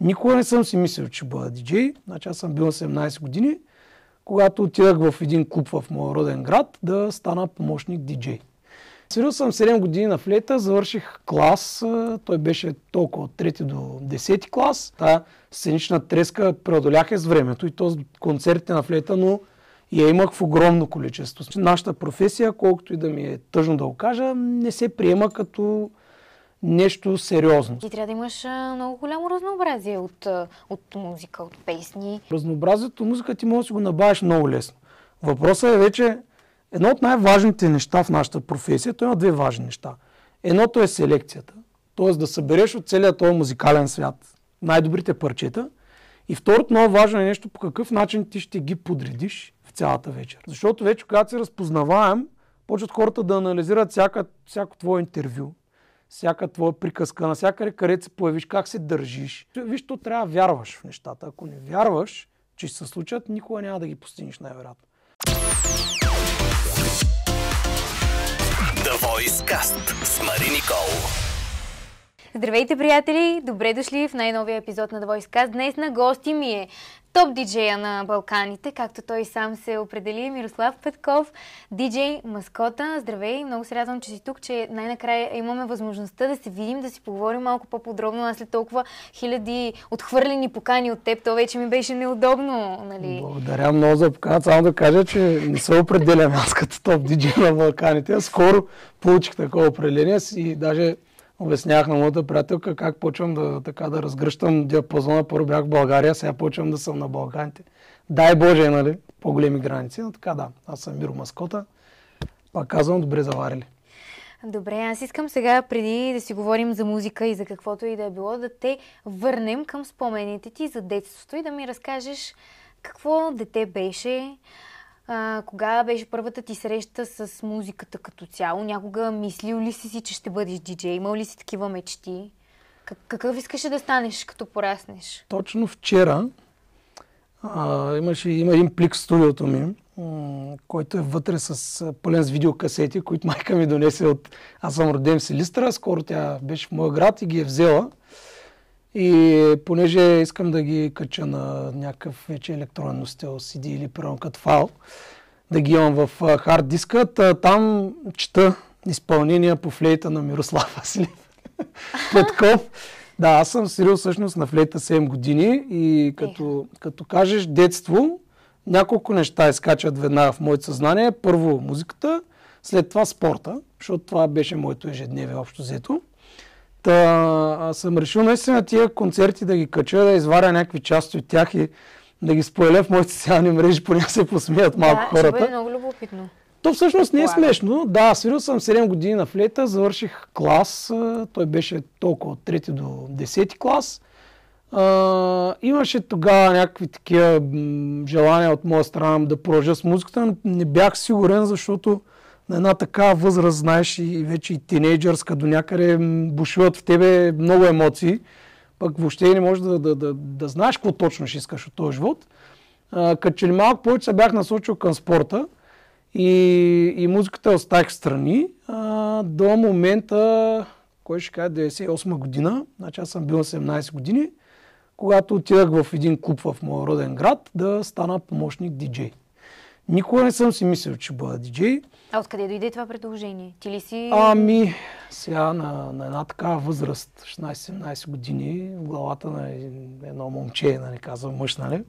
Никога не съм си мислил, че бъда диджей. Значи аз съм бил 18 години, когато отидах в един клуб в моя роден град да стана помощник диджей. Свирил съм 7 години на флета. завърших клас, той беше толкова от 3 до 10 клас. Та сценична треска преодолях е с времето и то с концертите на флета, но я имах в огромно количество. Нашата професия, колкото и да ми е тъжно да го кажа, не се приема като нещо сериозно. Ти трябва да имаш много голямо разнообразие от, от музика, от песни. Разнообразието музика ти може да си го набавиш много лесно. Въпросът е вече едно от най-важните неща в нашата професия. Той има две важни неща. Едното е селекцията. Т.е. да събереш от целият този музикален свят най-добрите парчета. И второто много важно е нещо по какъв начин ти ще ги подредиш в цялата вечер. Защото вече когато се разпознаваем, почват хората да анализират всяка, всяко твое интервю, всяка твоя приказка, на всяка където се появиш, как се държиш. Виж, то трябва да вярваш в нещата. Ако не вярваш, че ще се случат, никога няма да ги постигнеш най-вероятно. The Voice Cast с Мари Никол. Здравейте, приятели! Добре дошли в най-новия епизод на Двойска Днес на гости ми е топ диджея на Балканите, както той сам се определи, Мирослав Петков, диджей Маскота. Здравей, много се радвам, че си тук, че най-накрая имаме възможността да се видим, да си поговорим малко по-подробно. Аз след толкова хиляди отхвърлени покани от теб, то вече ми беше неудобно. Нали? Благодаря много за поканата. Само да кажа, че не се определям аз като топ диджей на Балканите. Аз Скоро получих такова определение и даже Обяснях на моята приятелка как почвам да, така, да разгръщам диапазона. Първо бях в България, сега почвам да съм на Балканите. Дай Боже, нали, по-големи граници, но така да. Аз съм Миро Маскота. Пак казвам, добре заварили. Добре, аз искам сега, преди да си говорим за музика и за каквото и да е било, да те върнем към спомените ти за детството и да ми разкажеш какво дете беше, а, кога беше първата ти среща с музиката като цяло? Някога мислил ли си си, че ще бъдеш диджей? Имал ли си такива мечти? Какъв искаше да станеш, като пораснеш? Точно вчера а, имаше, има един плик в студиото ми, който е вътре с пълен с видеокасети, които майка ми донесе от... Аз съм роден в Силистра, скоро тя беше в моя град и ги е взела. И понеже искам да ги кача на някакъв вече електронен носител, CD или примерно като файл, да ги имам в хард диска, там чета изпълнения по флейта на Мирослав Василев Петков. Да, аз съм свирил всъщност на флейта 7 години и като, като кажеш детство, няколко неща изкачат веднага в моето съзнание. Първо музиката, след това спорта, защото това беше моето ежедневие общо взето. Та, аз съм решил наистина тия концерти да ги кача, да изваря някакви части от тях и да ги споеля в моите социални мрежи, поне се посмеят малко да, хората. Да, много любопитно. То всъщност не е смешно. Да, свирил съм 7 години на флета, завърших клас. Той беше толкова от 3 до 10 клас. А, имаше тогава някакви такива желания от моя страна да продължа с музиката. но Не бях сигурен, защото на една така възраст, знаеш, и вече и тинейджърска до някъде бушуват в тебе много емоции, пък въобще не можеш да, да, да, да знаеш какво точно ще искаш от този живот. Като че ли малко повече се бях насочил към спорта и, и музиката е оставих страни а, до момента, кой ще кажа, 98 година, значи аз съм бил 17 години, когато отидах в един клуб в моя роден град да стана помощник диджей. Никога не съм си мислил, че бъда диджей. А откъде дойде това предложение? Ти ли си... Ами, сега на, на една такава възраст, 16-17 години, в главата на е, едно момче, на не казвам мъж, нали,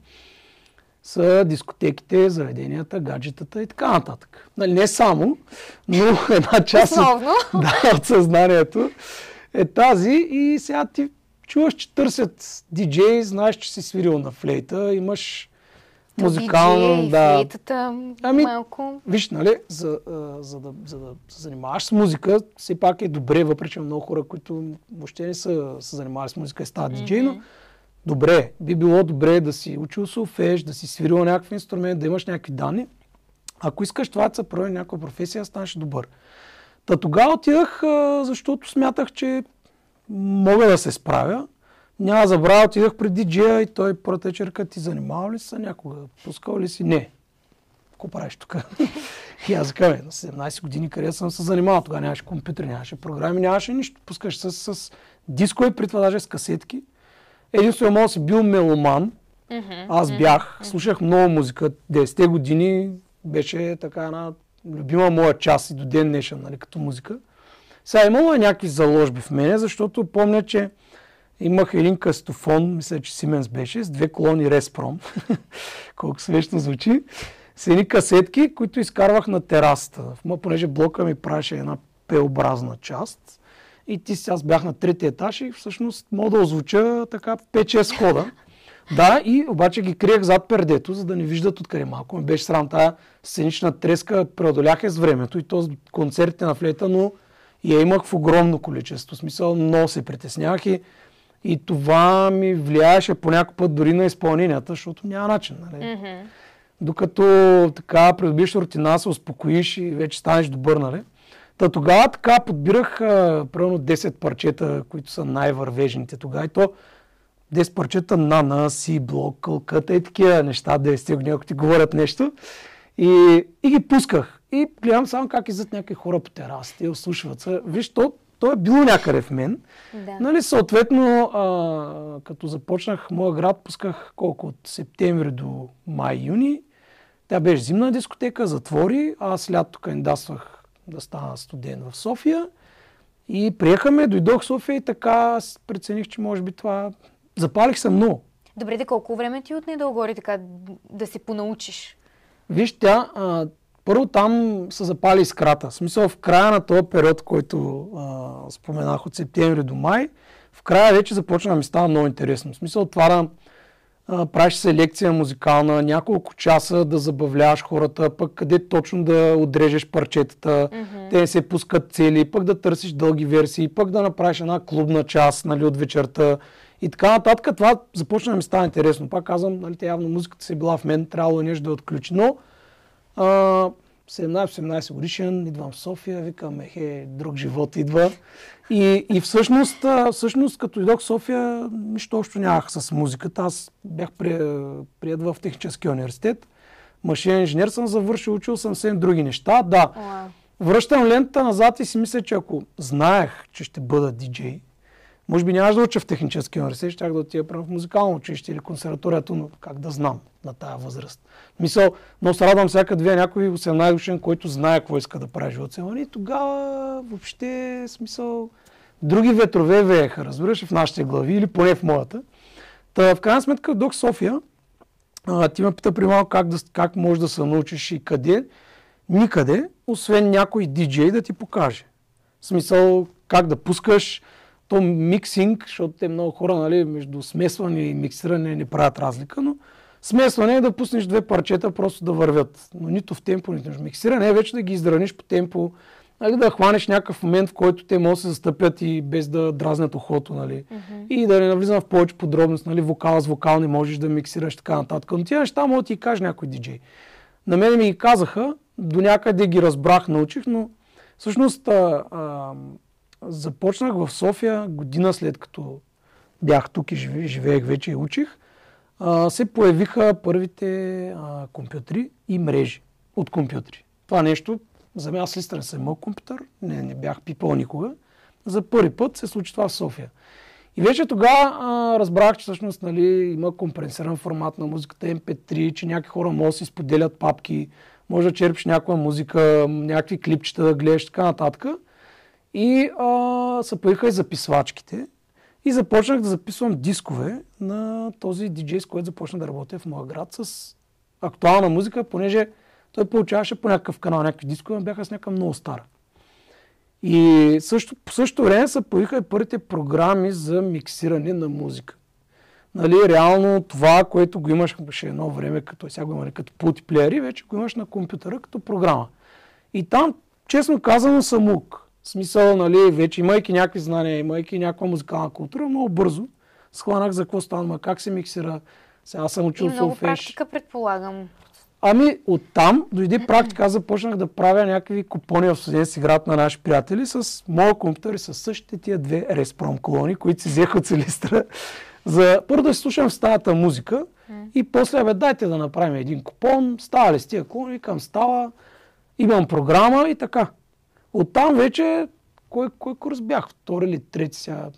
са дискотеките, заведенията, гаджетата и така нататък. Нали, не само, но една част от, да, от съзнанието е тази и сега ти чуваш, че търсят диджей, знаеш, че си свирил на флейта, имаш музикално, да. Фейтата, ами, малко. Виж, нали, за, за, да, за да се занимаваш с музика, все пак е добре, въпреки много хора, които въобще не са се занимавали с музика и е стават mm-hmm. диджей, но добре, би било добре да си учил солфеж, да си свирил някакъв инструмент, да имаш някакви данни. Ако искаш това да се прави някаква професия, станеш добър. Та тогава отидах, защото смятах, че мога да се справя. Няма забравя, отидах при диджея и той първата черка, ти занимавал ли се някога? Пускал ли си? Не. Какво правиш тук? и аз казвам, на 17 години къде съм се занимавал? Тогава нямаше компютър, нямаше програми, нямаше нищо. Пускаш се с, с дискове, при това даже с касетки. Единствено, може да си бил меломан. Аз бях, слушах много музика. 90 те години беше така една любима моя част и до ден днешен, нали, като музика. Сега имало е някакви заложби в мене, защото помня, че Имах един кастофон, мисля, че Сименс беше, с две колони Респром, колко свещно звучи, с едни касетки, които изкарвах на терасата. Понеже блока ми праше една пеобразна част, и ти аз бях на третия етаж и всъщност мога да озвуча така 5-6 хода. Да, и обаче ги криех зад пердето, за да не виждат откъде малко. Ме беше срам тая сценична треска, преодолях я с времето и то концертите на флейта, но я имах в огромно количество. В смисъл, много се притеснявах и и това ми влияеше по някакъв път дори на изпълненията, защото няма начин. Нали? Mm-hmm. Докато така придобиш рутина, се успокоиш и вече станеш добър. Нали? Та тогава така подбирах а, примерно 10 парчета, които са най-вървежните тогава. И то 10 парчета на на си, блок, кълката и такива неща, 10 години, ако ти говорят нещо. И, и ги пусках. И гледам само как излизат някакви хора по терасите, ослушват се. Виж, то то е било някъде в мен. Да. Нали, съответно, а, като започнах моя град, пусках колко от септември до май-юни. Тя беше зимна дискотека, затвори. Аз лято кандидатствах да стана студент в София. И приехаме, дойдох в София и така прецених, че може би това... Запалих се много. Добре, да колко време ти е отне да така да се понаучиш? Виж, тя, а, първо там се запали искрата. В смисъл в края на този период, който а, споменах от септември до май, в края вече започна да ми става много интересно. В смисъл това да правиш се лекция музикална, няколко часа да забавляваш хората, пък къде точно да отрежеш парчетата, mm-hmm. те се пускат цели, пък да търсиш дълги версии, пък да направиш една клубна част нали, от вечерта и така нататък. Това започна да ми става интересно. Пак казвам, нали, явно музиката си е била в мен, трябвало е нещо да е отключено. Но 17-18 годишен, идвам в София, викам, ехе, друг живот идва. И, и всъщност, всъщност, като идох в София, нищо общо нямах с музиката. Аз бях прият в техническия университет. Машинен инженер съм завършил, учил съм съвсем други неща. Да, връщам лентата назад и си мисля, че ако знаех, че ще бъда диджей, може би нямаш да уча в технически университет, щях да отида в музикално училище или консерваторията, но как да знам на тая възраст. Мисъл, но се радвам всяка две някой 18 годишен, който знае какво иска да прави живота си. И тогава въобще смисъл други ветрове вееха, разбираш, в нашите глави или поне в моята. Та, в крайна сметка, док София, а, ти ме пита при малко как, да, как можеш да се научиш и къде. Никъде, освен някой диджей да ти покаже. В смисъл, как да пускаш, то миксинг, защото те много хора нали, между смесване и миксиране не правят разлика, но смесване е да пуснеш две парчета просто да вървят, но нито в темпо, нито в миксиране е вече да ги издраниш по темпо, нали, да хванеш някакъв момент, в който те могат да се застъпят и без да дразнят ухото, нали. Mm-hmm. И да не навлизам в повече подробност, нали, вокал с вокал не можеш да миксираш така нататък. Но тия неща могат да ти каже някой диджей. На мен ми ги казаха, до някъде ги разбрах, научих, но всъщност а, а, Започнах в София година след като бях тук и живеех вече и учих. се появиха първите компютри и мрежи от компютри. Това нещо, за мен аз листа не съм имал компютър, не, не бях пипал никога. За първи път се случи това в София. И вече тогава разбрах, че всъщност нали, има компенсиран формат на музиката MP3, че някакви хора могат да си споделят папки, може да черпиш някаква музика, някакви клипчета да гледаш, така нататък. И а, се появиха и записвачките. И започнах да записвам дискове на този диджей, с който започна да работя в моя град с актуална музика, понеже той получаваше по някакъв канал, някакви дискове, бяха с някакъв много стар. И също, по същото време се появиха и първите програми за миксиране на музика. Нали, реално това, което го имаше едно време, като сега го има нали, като пултиплеери, вече го имаш на компютъра като програма. И там, честно казано, съм лук. В смисъл, нали, вече имайки някакви знания, имайки някаква музикална култура, много бързо схванах за какво става, как се миксира. Сега съм учил И много практика, предполагам. Ами, от там, дойде практика. Аз започнах да правя някакви купони в студент с играта на наши приятели с моя компютър и с същите тия две респром колони, които си взех от Селистра. За първо да си слушам в стаята музика и после, бе, дайте да направим един купон. Става ли с тия колони? Към става. Имам програма и така. Оттам вече, кой, кой курс бях? Втори или трети сега?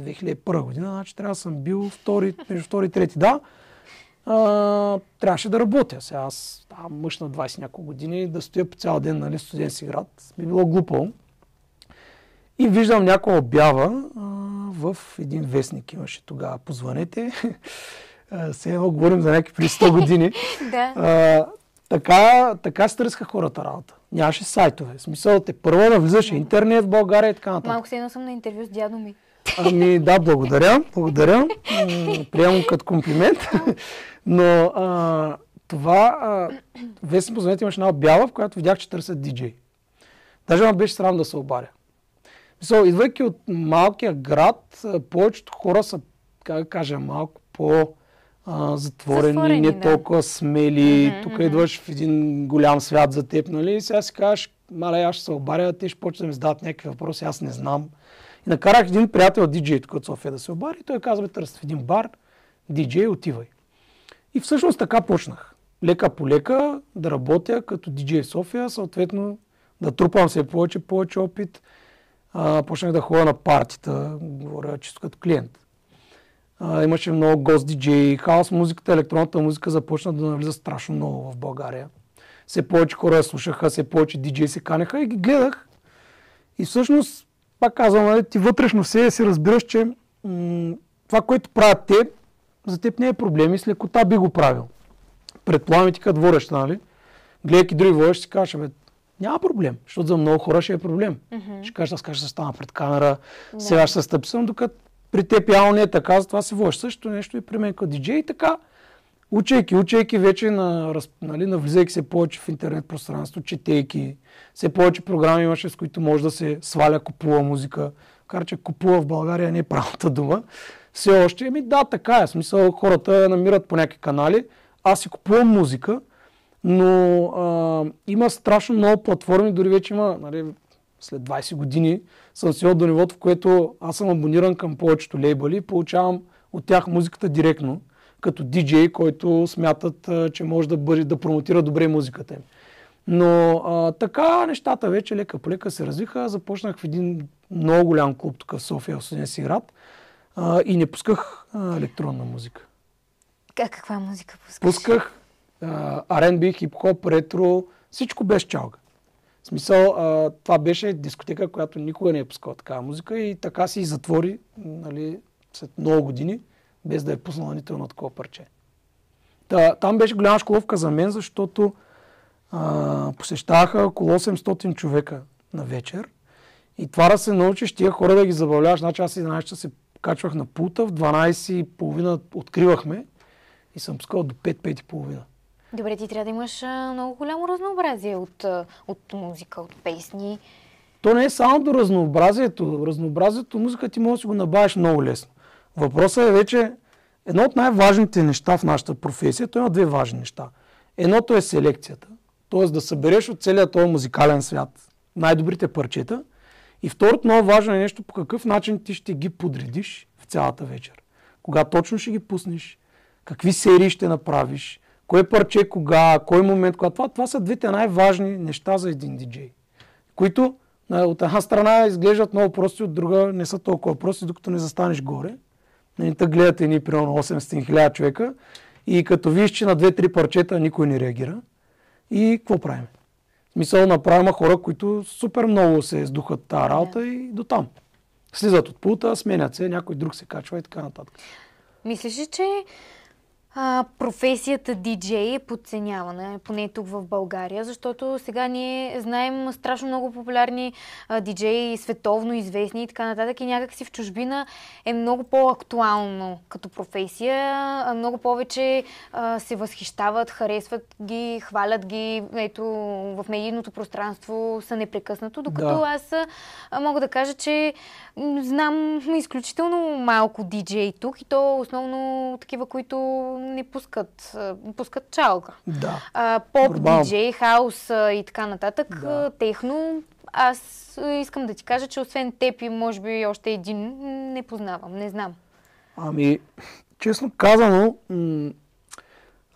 2001 година, значи трябва да съм бил втори, между втори и трети, да. А, трябваше да работя. Сега аз да, мъж на 20 няколко години, да стоя по цял ден, нали, студентски град, би било глупо. И виждам някоя обява а, в един вестник, имаше тогава, позванете. Все едно говорим за някакви при 100 години. да. а, така, така се търсиха хората работа нямаше сайтове. Смисъл, те първо да влизаш интернет в България и така нататък. Малко седна съм на интервю с дядо ми. Ами да, благодаря, благодаря. Приемам като комплимент. Но а, това, а, Весен Познанете имаше една обява, в която видях, че търсят диджей. Даже ме беше срам да се обаря. Мисъл, идвайки от малкия град, повечето хора са, как да кажа, малко по а, затворени, затворени, не да. толкова смели. Mm-hmm, Тук mm-hmm. идваш в един голям свят за теб, нали? И сега си кажеш, маля, аз ще се обаря, те ще почнем да ми задават някакви въпроси, аз не знам. И накарах един приятел, от диджей тук от София да се обари, и той казва, бе, в един бар, диджей, отивай. И всъщност така почнах. Лека по лека да работя като диджей в София, съответно да трупам се повече, повече опит. А, почнах да ходя на партита, говоря чисто като клиент. А, имаше много гост диджей, хаос музиката, електронната музика започна да навлиза страшно много в България. Все повече хора слушаха, все повече диджей се канеха и ги гледах. И всъщност, пак казвам, нали, ти вътрешно се си разбираш, че м- това, което правят те, за теб не е проблем и с лекота би го правил. Предполагам ти като водещ, нали? Гледайки други водещи, си кажа, бе, няма проблем, защото за много хора ще е проблем. Mm-hmm. Ще кажеш, аз кажа, ще стана пред камера, yeah. сега ще се стъпсам, докато при теб пиано не е така, затова се вълш. Същото нещо и при мен като диджей и така. Учейки, учейки вече, на, нали, навлизайки се повече в интернет пространство, четейки, все повече програми имаше, с които може да се сваля, купува музика. Макар, че купува в България не е правата дума. Все още, ами да, така е. Смисъл, хората намират по някакви канали. Аз си купувам музика, но а, има страшно много платформи, дори вече има, нали, след 20 години съм си до нивото, в което аз съм абониран към повечето лейбъли и получавам от тях музиката директно, като диджей, който смятат, че може да, бъде, да промотира добре музиката им. Но а, така нещата вече лека по лека се развиха. Започнах в един много голям клуб тук в София, в студен си град а, и не пусках а, електронна музика. Как, каква музика пускаш? Пусках а, R&B, хип-хоп, ретро, всичко без чалга. В смисъл, а, това беше дискотека, която никога не е пускала такава музика и така си затвори нали, след много години, без да е пуснала нито едно такова парче. Та, там беше голяма школовка за мен, защото а, посещаваха около 800 човека на вечер. И това да се научиш тия хора да ги забавляваш. Значи аз 11 се качвах на пулта, в 12.30 откривахме и съм пускал до 5-5.30. Добре, ти трябва да имаш много голямо разнообразие от, от музика, от песни. То не е само до разнообразието. Разнообразието музика ти може да си го набавиш много лесно. Въпросът е вече едно от най-важните неща в нашата професия. Той има две важни неща. Едното е селекцията. Тоест да събереш от целият този музикален свят най-добрите парчета. И второто много важно е нещо по какъв начин ти ще ги подредиш в цялата вечер. Кога точно ще ги пуснеш, какви серии ще направиш, Кое парче кога, кой момент кога. Това, това са двете най-важни неща за един диджей, които от една страна изглеждат много прости, от друга не са толкова прости, докато не застанеш горе. Та нали, гледате гледат едни примерно 800 000 човека и като виж, че на две-три парчета никой не реагира. И какво правим? смисъл направим хора, които супер много се издухат тази работа и до там. Слизат от пулта, сменят се, някой друг се качва и така нататък. Мислиш ли, че а, професията диджей е подценявана, поне тук в България, защото сега ние знаем страшно много популярни а, диджеи, световно известни и така нататък. И някакси в чужбина е много по-актуално като професия. Много повече а, се възхищават, харесват ги, хвалят ги. Ето, в медийното пространство са непрекъснато, докато да. аз а, мога да кажа, че знам изключително малко диджей тук и то основно такива, които не пускат, не пускат чалга. Да. А, поп, Борба... диджей, хаус и така нататък, да. техно, аз искам да ти кажа, че освен теб и може би още един, не познавам, не знам. Ами, честно казано,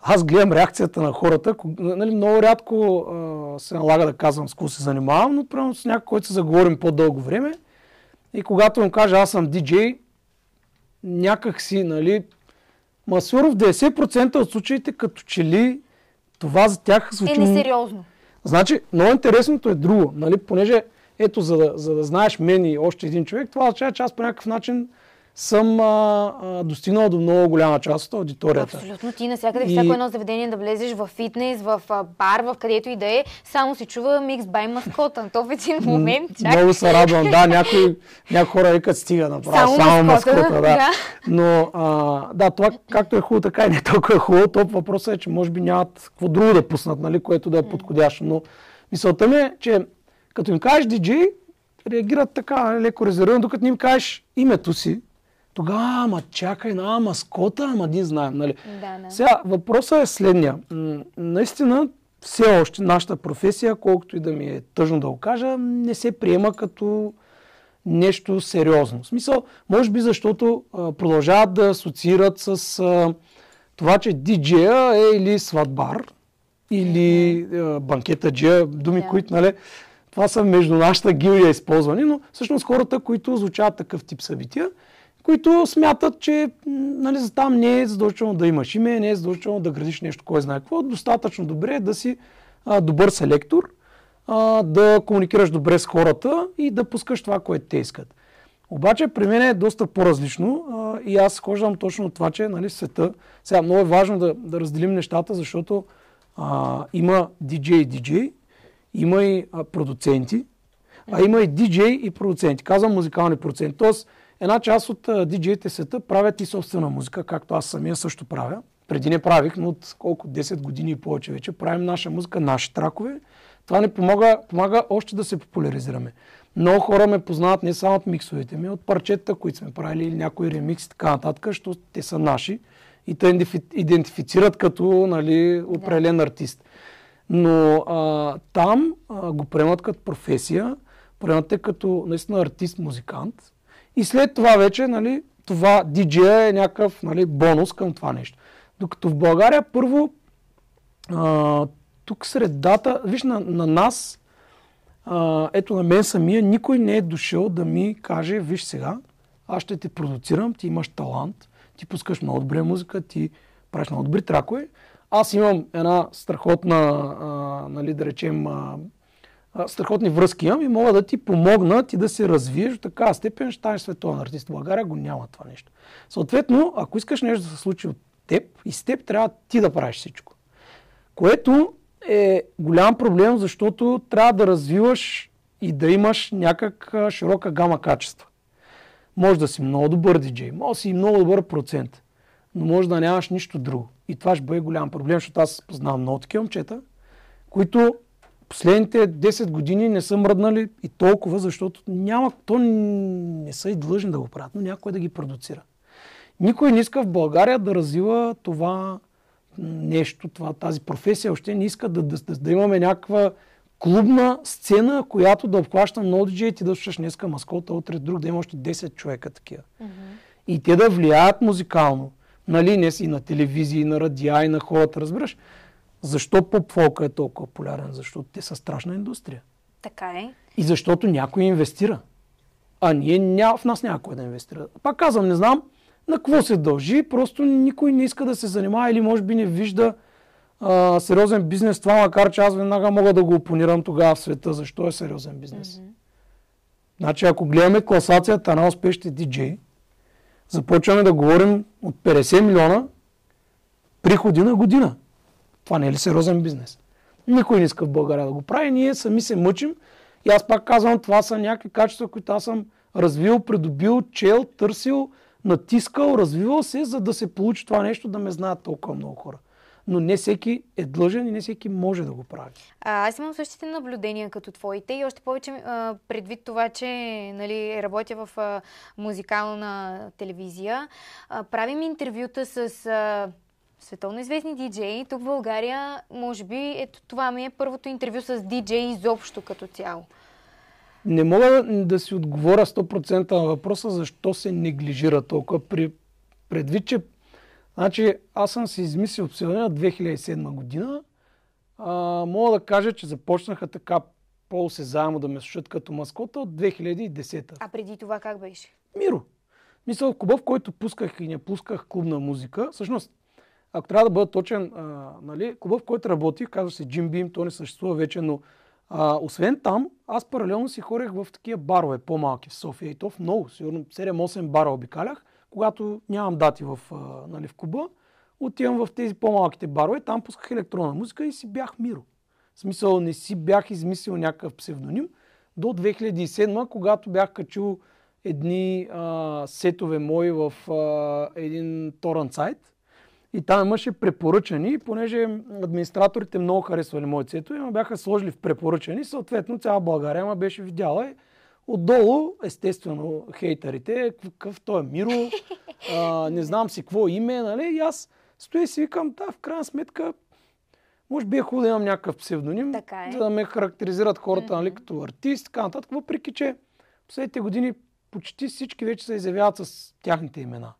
аз гледам реакцията на хората. Нали, много рядко а, се налага да казвам с се занимавам, но прямо с някой, който се заговорим по-дълго време. И когато му кажа, аз съм диджей, някак си, нали, в 90% от случаите като че ли това за тях звучи... Е, е несериозно. Значи, много интересното е друго, нали? понеже ето за да, за да знаеш мен и още един човек, това означава, че аз по някакъв начин съм а, а, достигнал до много голяма част от аудиторията. Абсолютно. Ти навсякъде, и... всяко едно заведение да влезеш в фитнес, в а, бар, в където и да е, само си чува микс бай маскота. То в един момент чак... Много се радвам. Да, някои, някои хора викат стига направо. Само, само маскота. маскота да. да. Но а, да, това както е хубаво, така и не е толкова е хубаво. То въпросът е, че може би нямат какво друго да пуснат, нали, което да е подходящо. Но мисълта ми е, че като им кажеш диджей, реагират така, нали, леко резервирано, докато не им кажеш името си, тогава, ама чакай, ама скота, ама ние знаем. Нали? Да, да. Сега въпросът е следния. наистина, все още нашата професия, колкото и да ми е тъжно да го кажа, не се приема като нещо сериозно. В смисъл, може би защото а, продължават да асоциират с а, това, че диджея е или сватбар, или а, банкета джия, думи, които, нали, това са между нашата гилия използвани, но всъщност хората, които звучат такъв тип събития, които смятат, че нали, за там не е задължително да имаш име, не е задължително да градиш нещо, кой знае какво. Достатъчно добре е да си а, добър селектор, а, да комуникираш добре с хората и да пускаш това, което те искат. Обаче при мен е доста по-различно а, и аз хождам точно от това, че нали, света... Сега много е важно да, да разделим нещата, защото а, има DJ и DJ, има и а, продуценти, а има и DJ и продуценти. Казвам музикални продуценти. Тоест, Една част от диджеите света правят и собствена музика, както аз самия също правя. Преди не правих, но от колко 10 години и повече вече правим наша музика, наши тракове. Това ни помага, помага още да се популяризираме. Много хора ме познават не само от миксовете ми, от парчета, които сме правили, или някои ремикс така нататък, защото те са наши и те идентифицират като нали, определен артист. Но а, там а, го приемат като професия, приемат те като наистина артист-музикант, и след това вече, нали, това DJ е някакъв нали, бонус към това нещо. Докато в България първо а, тук средата, виж на, на нас, а, ето на мен самия, никой не е дошъл да ми каже, виж сега, аз ще те продуцирам, ти имаш талант, ти пускаш много добре музика, ти правиш много добри тракове. Аз имам една страхотна, а, нали, да речем, а, страхотни връзки имам и мога да ти помогна ти да се развиеш от такава степен, ще станеш световен артист. В България го няма това нещо. Съответно, ако искаш нещо да се случи от теб, и с теб трябва ти да правиш всичко. Което е голям проблем, защото трябва да развиваш и да имаш някак широка гама качества. Може да си много добър диджей, може да си много добър процент, но може да нямаш нищо друго. И това ще бъде голям проблем, защото аз познавам много такива момчета, които последните 10 години не са мръднали и толкова, защото няма, то не са и длъжни да го правят, но някой да ги продуцира. Никой не иска в България да развива това нещо, това, тази професия. Още не иска да, да, да имаме някаква клубна сцена, която да обхваща много диджеи, ти да слушаш днеска маскота, утре друг, да има още 10 човека такива. Mm-hmm. И те да влияят музикално. Нали, не си на телевизии, на радиа и на хората, разбираш? Защо поп-фолка е толкова полярен? Защото те са страшна индустрия. Така е. И защото някой инвестира. А ние ня... в нас някой да инвестира. Пак казвам, не знам на какво се дължи, просто никой не иска да се занимава или може би не вижда а, сериозен бизнес. Това макар, че аз веднага мога да го опонирам тогава в света, защо е сериозен бизнес. Mm-hmm. Значи, ако гледаме класацията на успешните диджеи, започваме да говорим от 50 милиона приходи на година. Това не е ли сериозен бизнес? Никой не иска в България да го прави, ние сами се мъчим. И аз пак казвам, това са някакви качества, които аз съм развил, придобил, чел, търсил, натискал, развивал се, за да се получи това нещо, да ме знаят толкова много хора. Но не всеки е длъжен и не всеки може да го прави. А, аз имам същите наблюдения като твоите и още повече а, предвид това, че нали, работя в а, музикална телевизия. А, правим интервюта с... А, световно известни диджеи тук в България. Може би ето това ми е първото интервю с диджеи изобщо като цяло. Не мога да си отговоря 100% на въпроса защо се неглижира толкова. При, предвид, че значи, аз съм си измислил на 2007 година. А, мога да кажа, че започнаха така по-осезаемо да ме слушат като маскота от 2010. А преди това как беше? Миро. Мисля, клуба, в който пусках и не пусках клубна музика, всъщност ако трябва да бъда точен, а, нали, клуба, в който работих, казва се Jim Beam, то не съществува вече, но а, освен там, аз паралелно си хорех в такива барове, по-малки в София и то в много, сигурно 7-8 бара обикалях, когато нямам дати в, а, нали, в клуба, отивам в тези по-малките барове, там пусках електронна музика и си бях Миро. В смисъл, не си бях измислил някакъв псевдоним до 2007, когато бях качил едни а, сетове мои в а, един торрент сайт, и там имаше препоръчани, понеже администраторите много харесвали моето цвето, и ме бяха сложили в препоръчани, съответно цяла България ме беше видяла. И отдолу, естествено, хейтерите, какъв той е Миро, а, не знам си какво име, нали? И аз стоя и си викам, да, в крайна сметка, може би е хубаво да имам някакъв псевдоним, така е. за да ме характеризират хората, нали, като артист, така нататък, въпреки че последните години почти всички вече се изявяват с тяхните имена.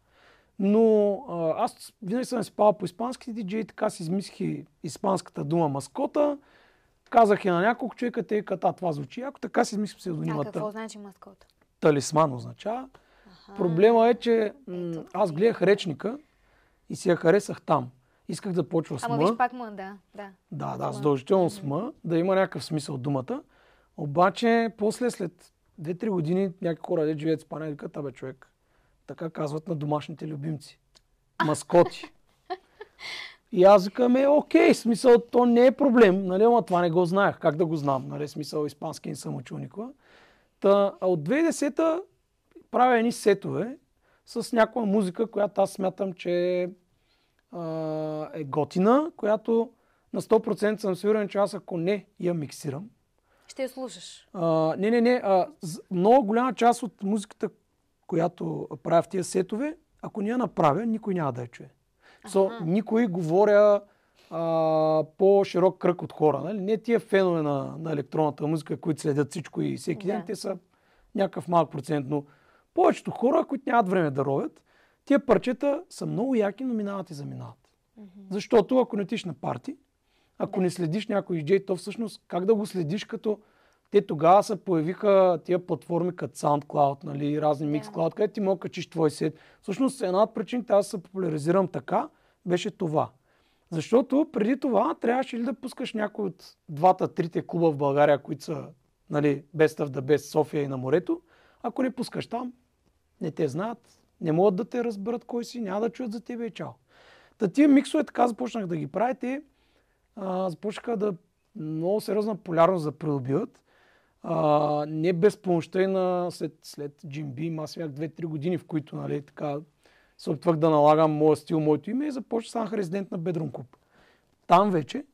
Но а, аз винаги съм спал по испански диджей, така си измислих испанската дума маскота. Казах я на няколко човека, те ката, това звучи. Ако така си измислих псевдонимата. какво значи маскота? Талисман означава. Ага. Проблема е, че м- аз гледах речника и си я харесах там. Исках да почва с Ама виж пак мън, да. Да, да, да задължително с мъ, да има някакъв смисъл думата. Обаче, после след 2-3 години някакви хора, де живеят с пане, викат, човек, така казват на домашните любимци. Маскоти. И аз викам, е, окей, смисъл, то не е проблем, нали, ама това не го знаех, как да го знам, нали, смисъл, испански не съм учил никога. Та, а от 2010-та правя едни сетове с някаква музика, която аз смятам, че е, е готина, която на 100% съм сигурен, че аз ако не я миксирам. Ще я слушаш. А, не, не, не. А, много голяма част от музиката, която правя в тия сетове, ако не я направя, никой няма да я чуе. So, никой говоря а, по-широк кръг от хора. Нали? Не тия фенове на, на електронната музика, които следят всичко и всеки ден, те са някакъв малък процент, но повечето хора, които нямат време да ровят, тия парчета са много яки, но минават и заминават. Mm-hmm. Защото ако не тиш на парти, ако не следиш някой диджей, то всъщност как да го следиш, като те тогава се появиха тия платформи като SoundCloud, нали, разни yeah. Mixcloud, където ти мога качиш твой сет. Всъщност една от причините аз се популяризирам така, беше това. Защото преди това трябваше ли да пускаш някой от двата-трите клуба в България, които са нали, Best of the Best, София и на морето. Ако не пускаш там, не те знаят, не могат да те разберат кой си, няма да чуят за тебе и чао. Та тия миксове така започнах да ги правите, започнаха да много сериозна полярност да придобиват а, не без помощта и на след, след Джим Бим, аз бях 2-3 години, в които нали, така, се опитвах да налагам моя стил, моето име и започнах станах резидент на Bedroom Club. Там вече,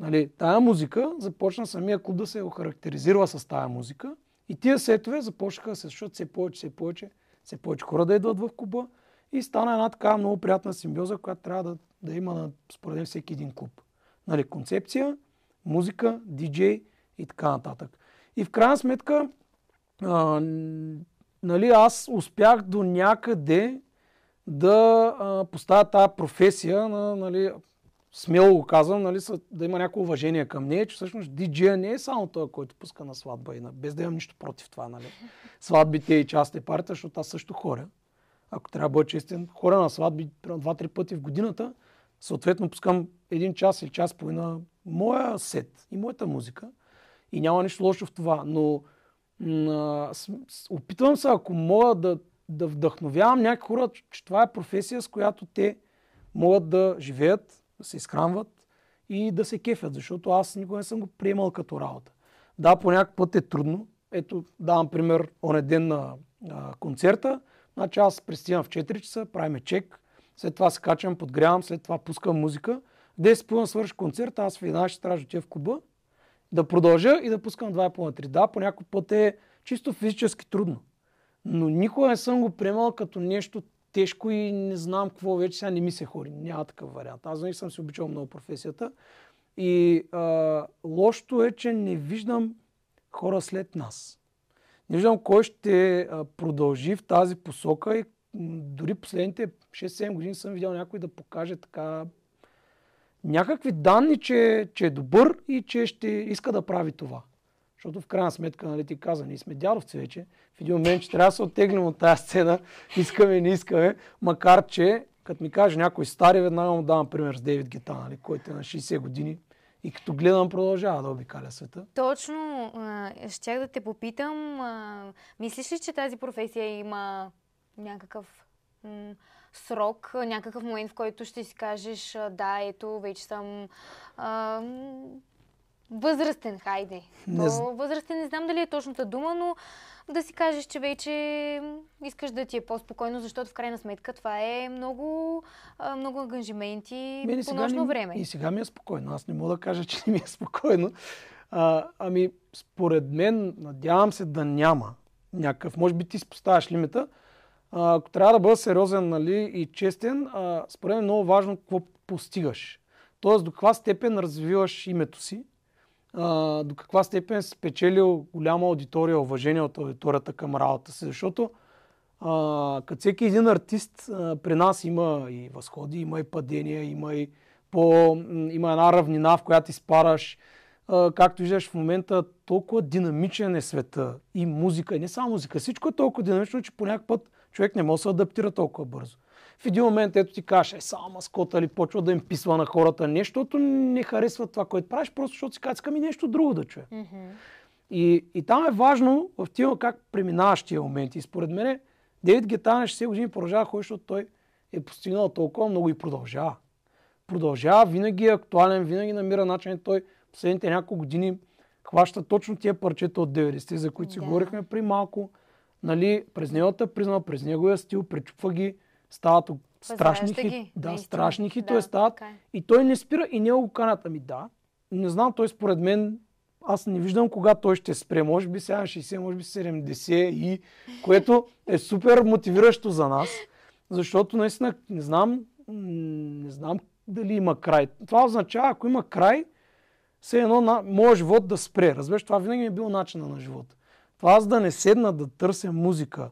нали, тая музика, започна самия клуб да се охарактеризира с тая музика и тия сетове започнаха да се слушат все повече, все повече, все повече хора да идват в клуба и стана една така много приятна симбиоза, която трябва да, да има на, според всеки един клуб. Нали, концепция, музика, диджей и така нататък. И в крайна сметка, а, нали, аз успях до някъде да а, поставя тази професия на, нали, смело го казвам, нали, да има някакво уважение към нея, че всъщност DJ не е само той, който пуска на сватба и на, без да имам нищо против това, нали. Сватбите и частите парите, защото аз също хоря. Ако трябва да бъда честен, хора на сватби два-три пъти в годината, съответно пускам един час или час половина моя сет и моята музика. И няма нищо лошо в това. Но с, с, опитвам се, ако мога да, да вдъхновявам някакви хора, че това е професия, с която те могат да живеят, да се изхранват и да се кефят, защото аз никога не съм го приемал като работа. Да, по някакъв път е трудно. Ето, давам пример, он ден на а, концерта, значи аз пристигам в 4 часа, правиме чек, след това се качвам, подгрявам, след това пускам музика. 10 пълна свърши концерт, аз в една ще трябва да в клуба да продължа и да пускам 2,5 на 3. Да, по някой път е чисто физически трудно. Но никога не съм го приемал като нещо тежко и не знам какво вече сега не ми се хори. Няма такъв вариант. Аз винаги съм се обичал много професията. И а, лошото е, че не виждам хора след нас. Не виждам кой ще продължи в тази посока и дори последните 6-7 години съм видял някой да покаже така някакви данни, че, че е добър и че ще иска да прави това. Защото в крайна сметка, нали ти каза, ние сме дядовци вече. В един момент че трябва да се оттеглим от тази сцена. Искаме, не искаме. Макар, че, като ми каже някой стари, веднага му давам пример с Дейвид Гетан, нали, който е на 60 години. И като гледам, продължава да обикаля света. Точно, щях да те попитам, мислиш ли, че тази професия има някакъв м- срок, някакъв момент, в който ще си кажеш, да, ето, вече съм а, възрастен, хайде. Не... То, възрастен не знам дали е точната дума, но да си кажеш, че вече искаш да ти е по-спокойно, защото в крайна сметка това е много, много ангажименти по нощно време. И сега ми е спокойно. Аз не мога да кажа, че не ми е спокойно. А, ами, според мен, надявам се да няма някакъв. Може би ти си поставяш лимита, ако трябва да бъда сериозен нали, и честен, а, според мен е много важно какво постигаш. Тоест, до каква степен развиваш името си, а, до каква степен си спечелил голяма аудитория, уважение от аудиторията към работа си, защото като всеки един артист, а, при нас има и възходи, има и падения, има и по, има една равнина, в която изпараш. А, както виждаш в момента, толкова динамичен е света и музика, не само музика, всичко е толкова динамично, че по път човек не може да се адаптира толкова бързо. В един момент, ето ти кажеш, е, само маскота ли почва да им писва на хората нещо, защото не харесва това, което правиш, просто защото си казва, ми нещо друго да чуе. Mm-hmm. И, и там е важно в тима как преминаваш тия моменти. И според мен Девид Гета на 60 години продължава ходи, защото той е постигнал толкова много и продължава. Продължава, винаги е актуален, винаги намира начин. Той последните няколко години хваща точно тия парчета от 90-те, за които да. си говорихме при малко нали, през неговата призма, през неговия стил, пречупва ги, стават страшни хит, ги, да, наистина. страшни хитове да, стават. Okay. Е. И той не спира и него е го канат. Ами да, не знам, той според мен, аз не виждам кога той ще спре. Може би сега 60, може би 70 и което е супер мотивиращо за нас. Защото наистина не знам, не знам дали има край. Това означава, ако има край, все едно на моят живот да спре. Разбираш, това винаги е бил начина на живота аз да не седна да търся музика,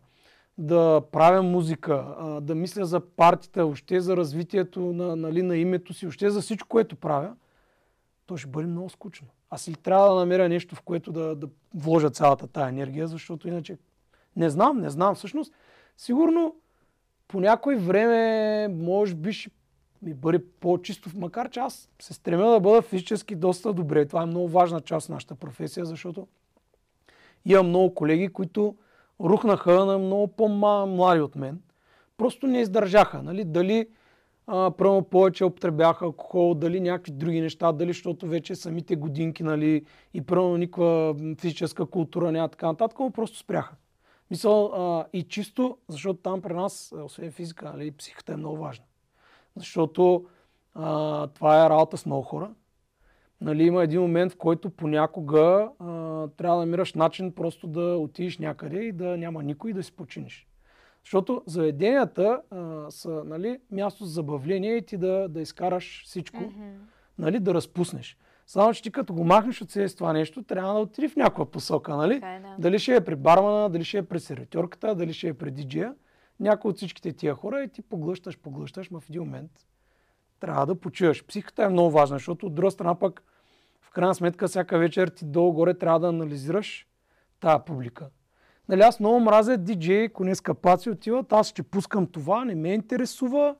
да правя музика, да мисля за партията, още за развитието на, нали, на името си, още за всичко, което правя, то ще бъде много скучно. Аз ли трябва да намеря нещо, в което да, да вложа цялата тая енергия, защото иначе не знам, не знам всъщност. Сигурно по някой време може би ще ми бъде по-чисто, макар че аз се стремя да бъда физически доста добре. Това е много важна част от нашата професия, защото Имам много колеги, които рухнаха на много по-млади от мен. Просто не издържаха. Нали? Дали прямо повече употребяха алкохол, дали някакви други неща, дали защото вече самите годинки нали, и прямо никаква физическа култура няма така нататък, но просто спряха. Мисъл а, и чисто, защото там при нас, е, освен физика, нали, психиката е много важна. Защото а, това е работа с много хора, нали, има един момент, в който понякога а, трябва да намираш начин просто да отидеш някъде и да няма никой да си починиш. Защото заведенията а, са нали, място за забавление и ти да, да изкараш всичко, mm-hmm. нали, да разпуснеш. Само, че ти като го махнеш от себе това нещо, трябва да отиде в някаква посока, нали? Okay, е, да. Дали ще е при бармана, дали ще е при сервиторката, дали ще е при диджея, някой от всичките тия хора и ти поглъщаш, поглъщаш, но в един момент трябва да почиваш. Психиката е много важна, защото от друга страна пък в крайна сметка всяка вечер ти долу-горе трябва да анализираш тая публика. Нали, аз много мразя диджей, ако не е паци отиват, аз ще пускам това, не ме интересува.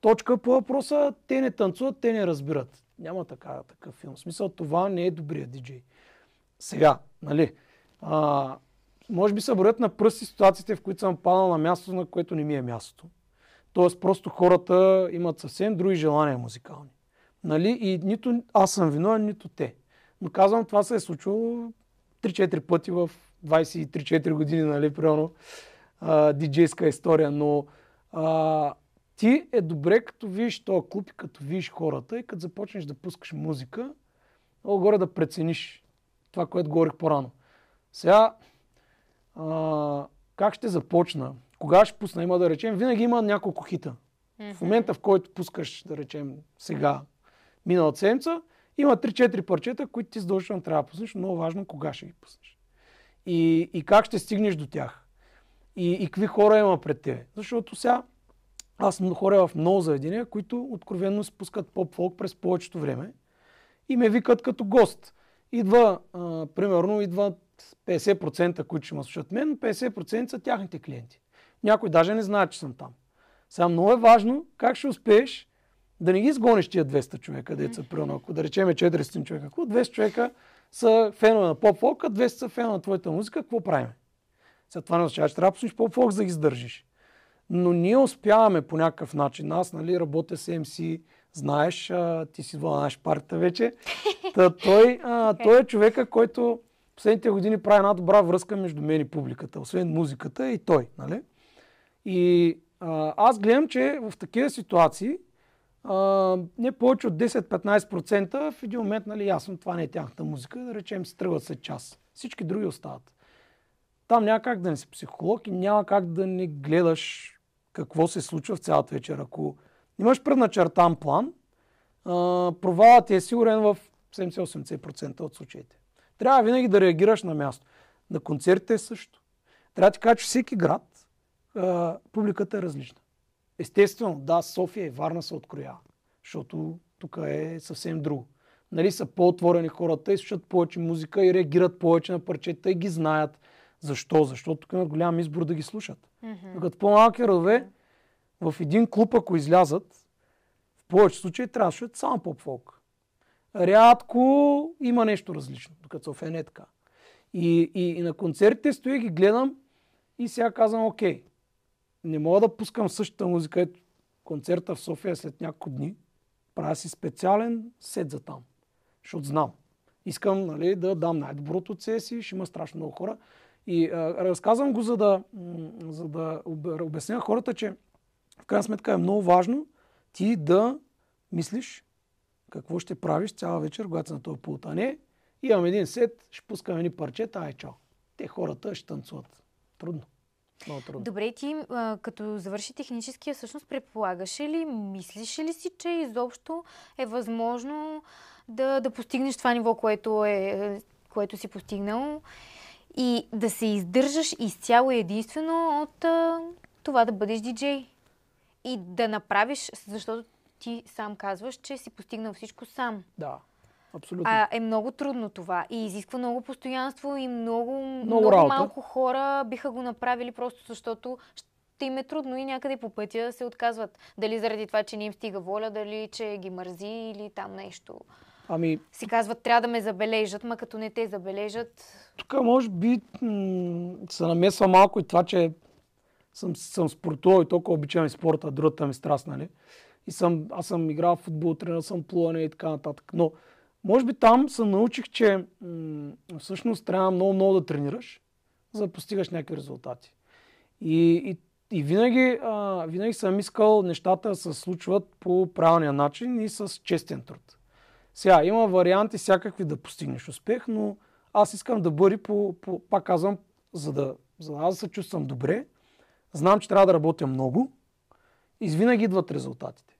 Точка по въпроса, те не танцуват, те не разбират. Няма така, такъв филм. В смисъл, това не е добрия диджей. Сега, нали, а, може би се броят на пръсти ситуациите, в които съм падал на място, на което не ми е мястото. Тоест просто хората имат съвсем други желания музикални. Нали? И нито аз съм виновен, нито те. Но казвам, това се е случило 3-4 пъти в 23-4 години, нали, примерно, а, диджейска история. Но а, ти е добре, като видиш този клуб и като видиш хората и като започнеш да пускаш музика, много горе да прецениш това, което говорих по-рано. Сега, а, как ще започна? кога ще пусна, има да речем, винаги има няколко хита. Mm-hmm. В момента, в който пускаш, да речем, сега, миналата седмица, има 3-4 парчета, които ти задължително трябва да пуснеш, много важно е кога ще ги пуснеш. И, и как ще стигнеш до тях. И, и какви хора има пред тебе. Защото сега аз съм хора в много заведения, които откровенно пускат поп-фолк през повечето време и ме викат като гост. Идва, а, примерно, идват 50%, които ще ме слушат мен, 50% са тяхните клиенти. Някой даже не знае, че съм там. Сега много е важно как ще успееш да не ги изгониш тия 200 човека, деца mm Ако да речеме 400 човека, ако 200 човека са фенове на поп-фолк, а 200 са фенове на твоята музика, какво правим? Сега това не означава, че трябва да послушаш поп-фолк, за да ги издържиш. Но ние успяваме по някакъв начин. Аз, нали, работя с MC, знаеш, а, ти си идвала на наш партията вече. Та, той, а, той е човека, който последните години прави една добра връзка между мен и публиката, освен музиката и той, нали? И а, аз гледам, че в такива ситуации а, не повече от 10-15% в един момент, нали, ясно, това не е тяхната музика, да речем, се тръгват след час. Всички други остават. Там няма как да не си психолог и няма как да не гледаш какво се случва в цялата вечер. Ако имаш предначертан план, а, провалът е сигурен в 70-80% от случаите. Трябва винаги да реагираш на място. На концертите е също. Трябва да ти кажа, че всеки град публиката е различна. Естествено, да, София и Варна се откроява, защото тук е съвсем друго. Нали, са по-отворени хората и слушат повече музика и реагират повече на парчета и ги знаят. Защо? Защото тук имат голям избор да ги слушат. Mm-hmm. Докато по-малки родове, в един клуб, ако излязат, в повече случаи трябва да слушат само поп-фолк. Рядко има нещо различно, докато София не е така. И, и, и на концертите стоя ги гледам и сега казвам, окей, не мога да пускам същата музика. Ето, концерта в София е след няколко дни. Правя си специален сет за там. Защото знам. Искам нали, да дам най-доброто от себе си, ще има страшно много хора. И а, разказвам го, за да, за да обясня хората, че в крайна сметка е много важно ти да мислиш какво ще правиш цяла вечер, когато си на този пулт. А не, имам един сет, ще пускам едни парчета, ай чао. Те хората ще танцуват. Трудно. Много трудно. Добре, ти като завърши техническия, всъщност предполагаш ли, мислиш ли си, че изобщо е възможно да, да постигнеш това ниво, което, е, е което си постигнал и да се издържаш изцяло и единствено от това да бъдеш диджей? И да направиш, защото ти сам казваш, че си постигнал всичко сам. Да. Абсолютно. А, е много трудно това и изисква много постоянство и много, много, много малко хора биха го направили просто защото ще им е трудно и някъде по пътя се отказват. Дали заради това, че не им стига воля, дали че ги мързи или там нещо. Ами... Си казват, трябва да ме забележат, ма като не те забележат... Тук може би м- се намесва малко и това, че съм, съм спортувал и толкова обичам и спорта, другата ми страст, нали? И съм, аз съм играл в футбол, тренирал съм плуване и така нататък. Но може би там се научих, че м- всъщност трябва много-много да тренираш, за да постигаш някакви резултати. И, и, и винаги, а, винаги съм искал нещата да се случват по правилния начин и с честен труд. Сега, има варианти всякакви да постигнеш успех, но аз искам да бъде по, по пак казвам, за да, за да аз се чувствам добре, знам, че трябва да работя много и винаги идват резултатите.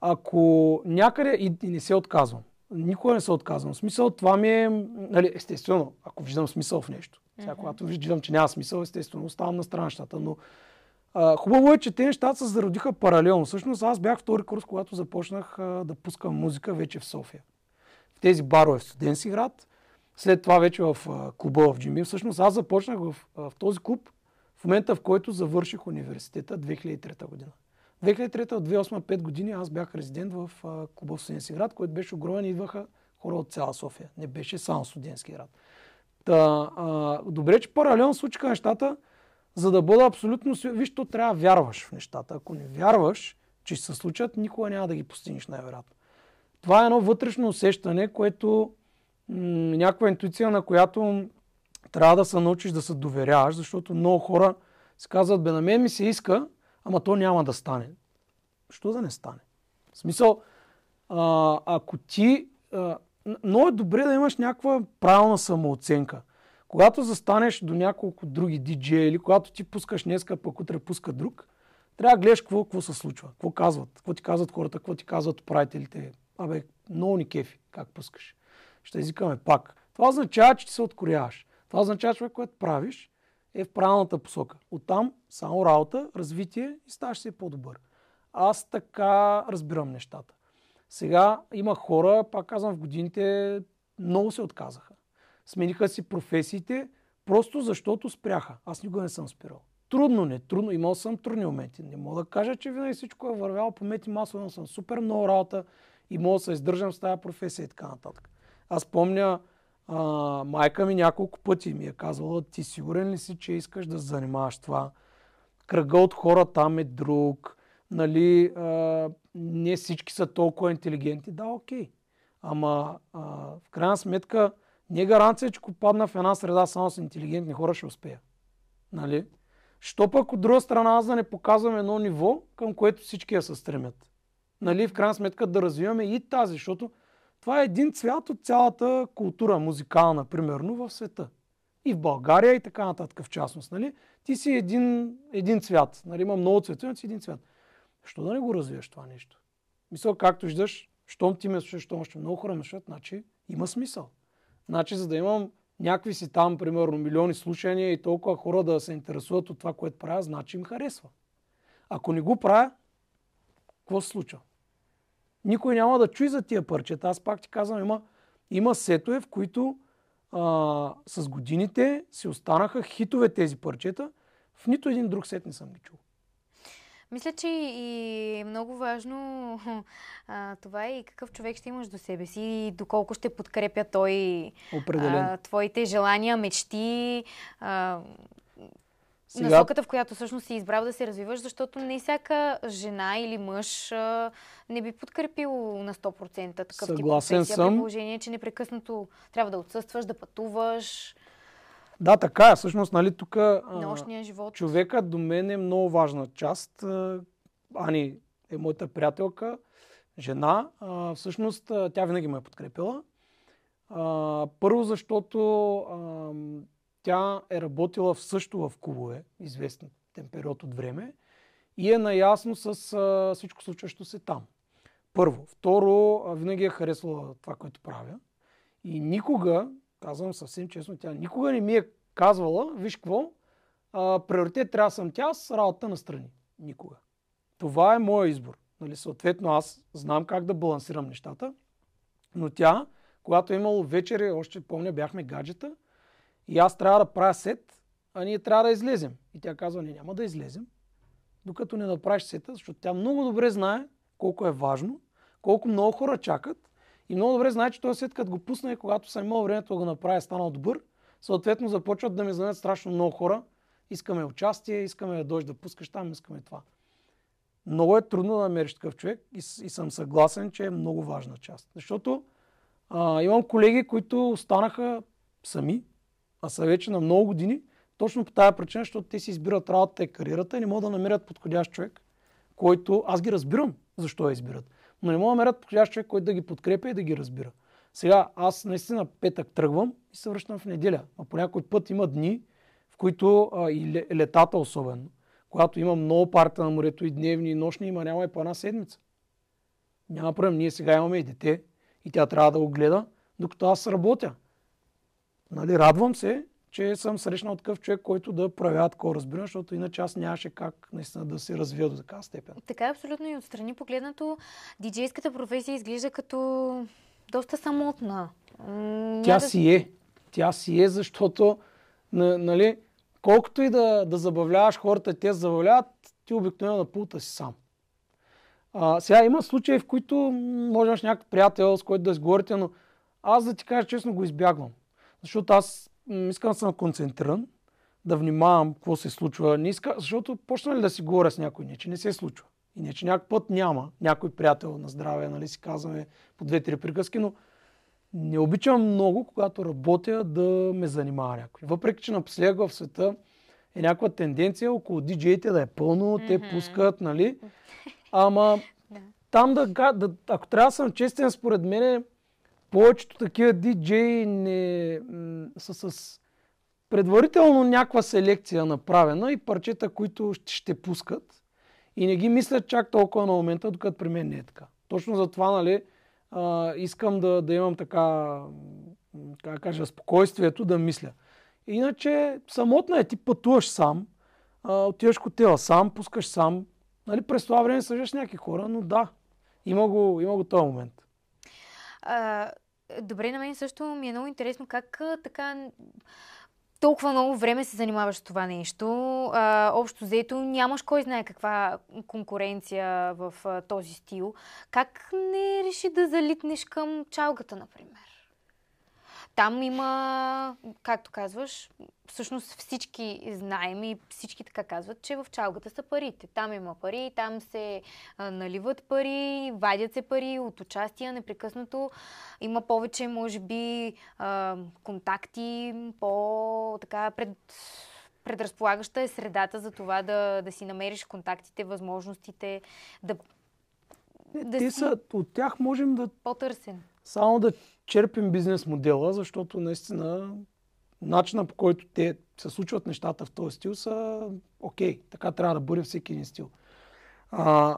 Ако някъде и, и не се отказвам, никога не се отказвам. смисъл, това ми е, нали, естествено, ако виждам смисъл в нещо. Сега, mm-hmm. когато виждам, че няма смисъл, естествено, оставам на странщата, но а, хубаво е, че те нещата се зародиха паралелно. Всъщност, аз бях втори курс, когато започнах а, да пускам музика вече в София. В тези барове в студентски град, след това вече в а, клуба в Джимми, Всъщност, аз започнах в, в този клуб в момента, в който завърших университета 2003 година. 2003 от 2008 5 години аз бях резидент в клуба в Студенски град, който беше огромен и идваха хора от цяла София. Не беше само Студенски град. Та, а, добре, че паралелно случиха нещата, за да бъда абсолютно... Виж, то трябва да вярваш в нещата. Ако не вярваш, че ще се случат, никога няма да ги постигнеш най-вероятно. Това е едно вътрешно усещане, което м- някаква интуиция, на която трябва да се научиш да се доверяваш, защото много хора си казват, бе, на мен ми се иска, Ама то няма да стане. Що да не стане? В смисъл, а, ако ти... А, много е добре да имаш някаква правилна самооценка. Когато застанеш до няколко други диджеи или когато ти пускаш днеска, пък утре пуска друг, трябва да гледаш какво, какво се случва, какво казват, какво ти казват хората, какво ти казват управителите. Абе, много ни кефи, как пускаш. Ще извикаме пак. Това означава, че ти се откоряваш. Това означава, че това, което правиш, е в правилната посока. Оттам само работа, развитие и ставаш се по-добър. Аз така разбирам нещата. Сега има хора, пак казвам, в годините много се отказаха. Смениха си професиите, просто защото спряха. Аз никога не съм спирал. Трудно, не трудно. Имал съм трудни моменти. Не мога да кажа, че винаги всичко е вървяло по мети масло, но съм супер много работа и мога да се издържам с тази професия и така нататък. Аз помня, а, майка ми няколко пъти ми е казвала, ти сигурен ли си, че искаш да занимаваш това? Кръга от хора там е друг, нали, а, не всички са толкова интелигенти. Да, окей. Ама а, в крайна сметка не е гаранция, че ако падна в една среда само с интелигентни хора ще успея. Нали? Що пък от друга страна аз да не показвам едно ниво, към което всички я се стремят. Нали? В крайна сметка да развиваме и тази, защото това е един цвят от цялата култура музикална, примерно, в света. И в България и така нататък в частност. Нали? Ти си един, един цвят. Нали? Има много цветове, но си един цвят. Що да не го развиеш това нещо? Мисъл, както виждаш, щом ти ме слушаш, щом още много хора ме слушат, значи има смисъл. Значи, за да имам някакви си там, примерно, милиони слушания и толкова хора да се интересуват от това, което правя, значи им харесва. Ако не го правя, какво се случва? никой няма да чуи за тия парчета. Аз пак ти казвам, има, има сетове, в които а, с годините си останаха хитове тези парчета. В нито един друг сет не съм ги чул. Мисля, че и е много важно а, това е и какъв човек ще имаш до себе си и доколко ще подкрепя той Определен. а, твоите желания, мечти. А, сега... Насоката, в която всъщност си избрал да се развиваш, защото не всяка жена или мъж а, не би подкрепил на 100% такъв Съгласен тип професия, съм. положение, че непрекъснато трябва да отсъстваш, да пътуваш. Да, така е. Всъщност, нали, тук живот. човека до мен е много важна част. Ани е моята приятелка, жена. А, всъщност, тя винаги ме е подкрепила. А, първо, защото тя е работила в също в клубове, известен период от време и е наясно с а, всичко случващо се там. Първо. Второ, а, винаги е харесвала това, което правя. И никога, казвам съвсем честно, тя никога не ми е казвала, виж какво, а, приоритет трябва съм тя с работа на страни. Никога. Това е моя избор. Нали, съответно, аз знам как да балансирам нещата, но тя, когато е имало вечери, още помня, бяхме гаджета, и аз трябва да правя сет, а ние трябва да излезем. И тя казва, не, няма да излезем, докато не направиш сета, защото тя много добре знае колко е важно, колко много хора чакат и много добре знае, че този сет, като го пусна и когато съм имал времето да го направя, е станал добър, съответно започват да ми знаят страшно много хора. Искаме участие, искаме да дойдеш да пускаш там, искаме това. Много е трудно да намериш такъв човек и, и съм съгласен, че е много важна част. Защото а, имам колеги, които останаха сами, а са вече на много години, точно по тази причина, защото те си избират работата и кариерата и не могат да намерят подходящ човек, който аз ги разбирам защо я избират. Но не могат да намерят подходящ човек, който да ги подкрепя и да ги разбира. Сега аз наистина петък тръгвам и се връщам в неделя. А по някой път има дни, в които а, и летата особено, когато има много парта на морето и дневни, и нощни, има няма и по една седмица. Няма проблем. Ние сега имаме и дете и тя трябва да го гледа, докато аз работя. Нали, радвам се, че съм срещнал такъв човек, който да проявява такова разбиране, защото иначе аз нямаше как наистина да се развия до такава степен. Така е абсолютно и отстрани погледнато, диджейската професия изглежда като доста самотна. Тя да... си е. Тя си е, защото нали, колкото и да, да забавляваш хората, те забавляват, ти обикновено на пулта си сам. А, сега има случаи, в които можеш някакъв приятел, с който да изговорите, но аз да ти кажа честно го избягвам. Защото аз искам да съм концентриран, да внимавам какво се случва. Не иска, защото почна ли да си говоря с някой, не че не се случва. И не че някой път няма някой приятел на здраве, нали си казваме по две-три приказки, но не обичам много, когато работя, да ме занимава някой. Въпреки, че напоследък в света е някаква тенденция около диджеите да е пълно, mm-hmm. те пускат, нали? Ама там да, да, ако трябва да съм честен, според мен е повечето такива диджеи не, са с предварително някаква селекция направена и парчета, които ще пускат и не ги мислят чак толкова на момента, докато при мен не е така. Точно за това, нали, а, искам да, да имам така, как да кажа, спокойствието да мисля. Иначе самотна е, ти пътуваш сам, а, отиваш котела сам, пускаш сам. Нали, през това време съжаш някакви хора, но да, има го, има го този момент. А, добре, на мен също ми е много интересно как така толкова много време се занимаваш с това нещо. А, общо заето нямаш кой знае каква конкуренция в а, този стил. Как не реши да залитнеш към чалгата, например? Там има, както казваш, всъщност всички знаем и всички така казват, че в чалгата са парите. Там има пари, там се наливат пари, вадят се пари от участия непрекъснато. Има повече, може би, контакти, по-така пред предразполагаща е средата за това да, да си намериш контактите, възможностите, да. да Те си... са, от тях можем да. По-търсен. Само да черпим бизнес модела, защото наистина начина по който те се случват нещата в този стил са окей, okay, така трябва да бъде всеки един стил. А,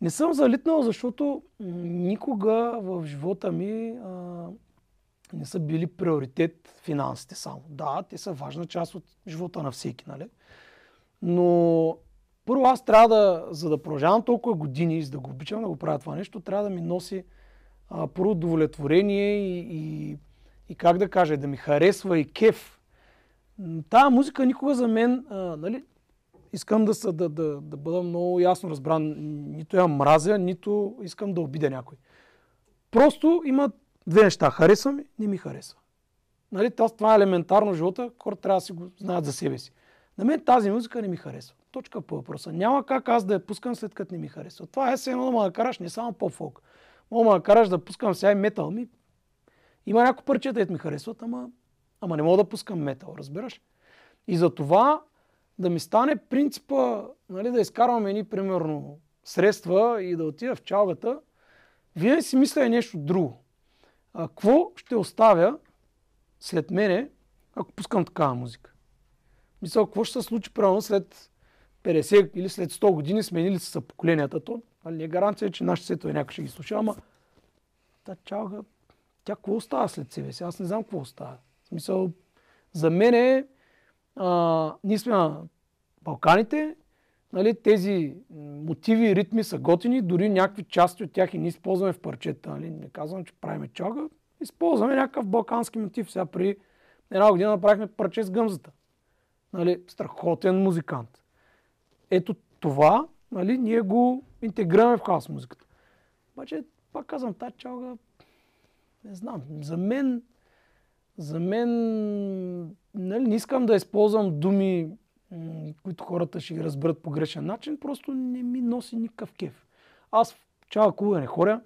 не съм залитнал, защото никога в живота ми а, не са били приоритет финансите само. Да, те са важна част от живота на всеки, нали? Но първо аз трябва да, за да продължавам толкова години и за да го обичам да го правя това нещо, трябва да ми носи Про удовлетворение и, и, и как да кажа, да ми харесва и кеф. Тая музика никога за мен, а, нали, искам да, са, да, да, да бъда много ясно разбран. Нито я мразя, нито искам да обидя някой. Просто има две неща. Харесва ми, не ми харесва. Нали, това е елементарно живота, хората трябва да си го знаят за себе си. На мен тази музика не ми харесва. Точка по въпроса. Няма как аз да я пускам след като не ми харесва. Това е едно да ме караш не само по-фолк. Мога да караш да пускам сега и метал ми. Има някои парчета, ето ми харесват, ама, ама не мога да пускам метал, разбираш? И за това да ми стане принципа, нали, да изкарвам едни, примерно, средства и да отида в чалгата, винаги си мисля и нещо друго. А, какво ще оставя след мене, ако пускам такава музика? Мисля, какво ще се случи, правилно след 50 или след 100 години сменили са поколенията, то Нали, не е гаранция, че нашите светове някой ще ги слуша, ама та чалга, тя какво остава след себе си? Аз не знам какво остава. В смисъл, за мен е, а, ние сме на Балканите, нали, тези мотиви и ритми са готини, дори някакви части от тях и ние използваме в парчета. Нали. Не казвам, че правиме чалга, използваме някакъв балкански мотив. Сега при една година направихме парче с гъмзата. Нали, страхотен музикант. Ето това нали, ние го интегрираме в хаос музиката. Обаче, пак казвам, тази чалга, не знам, за мен, за мен, нали, не искам да използвам думи, които хората ще ги разберат по грешен начин, просто не ми носи никакъв кеф. Аз в чалга клуба не хоря,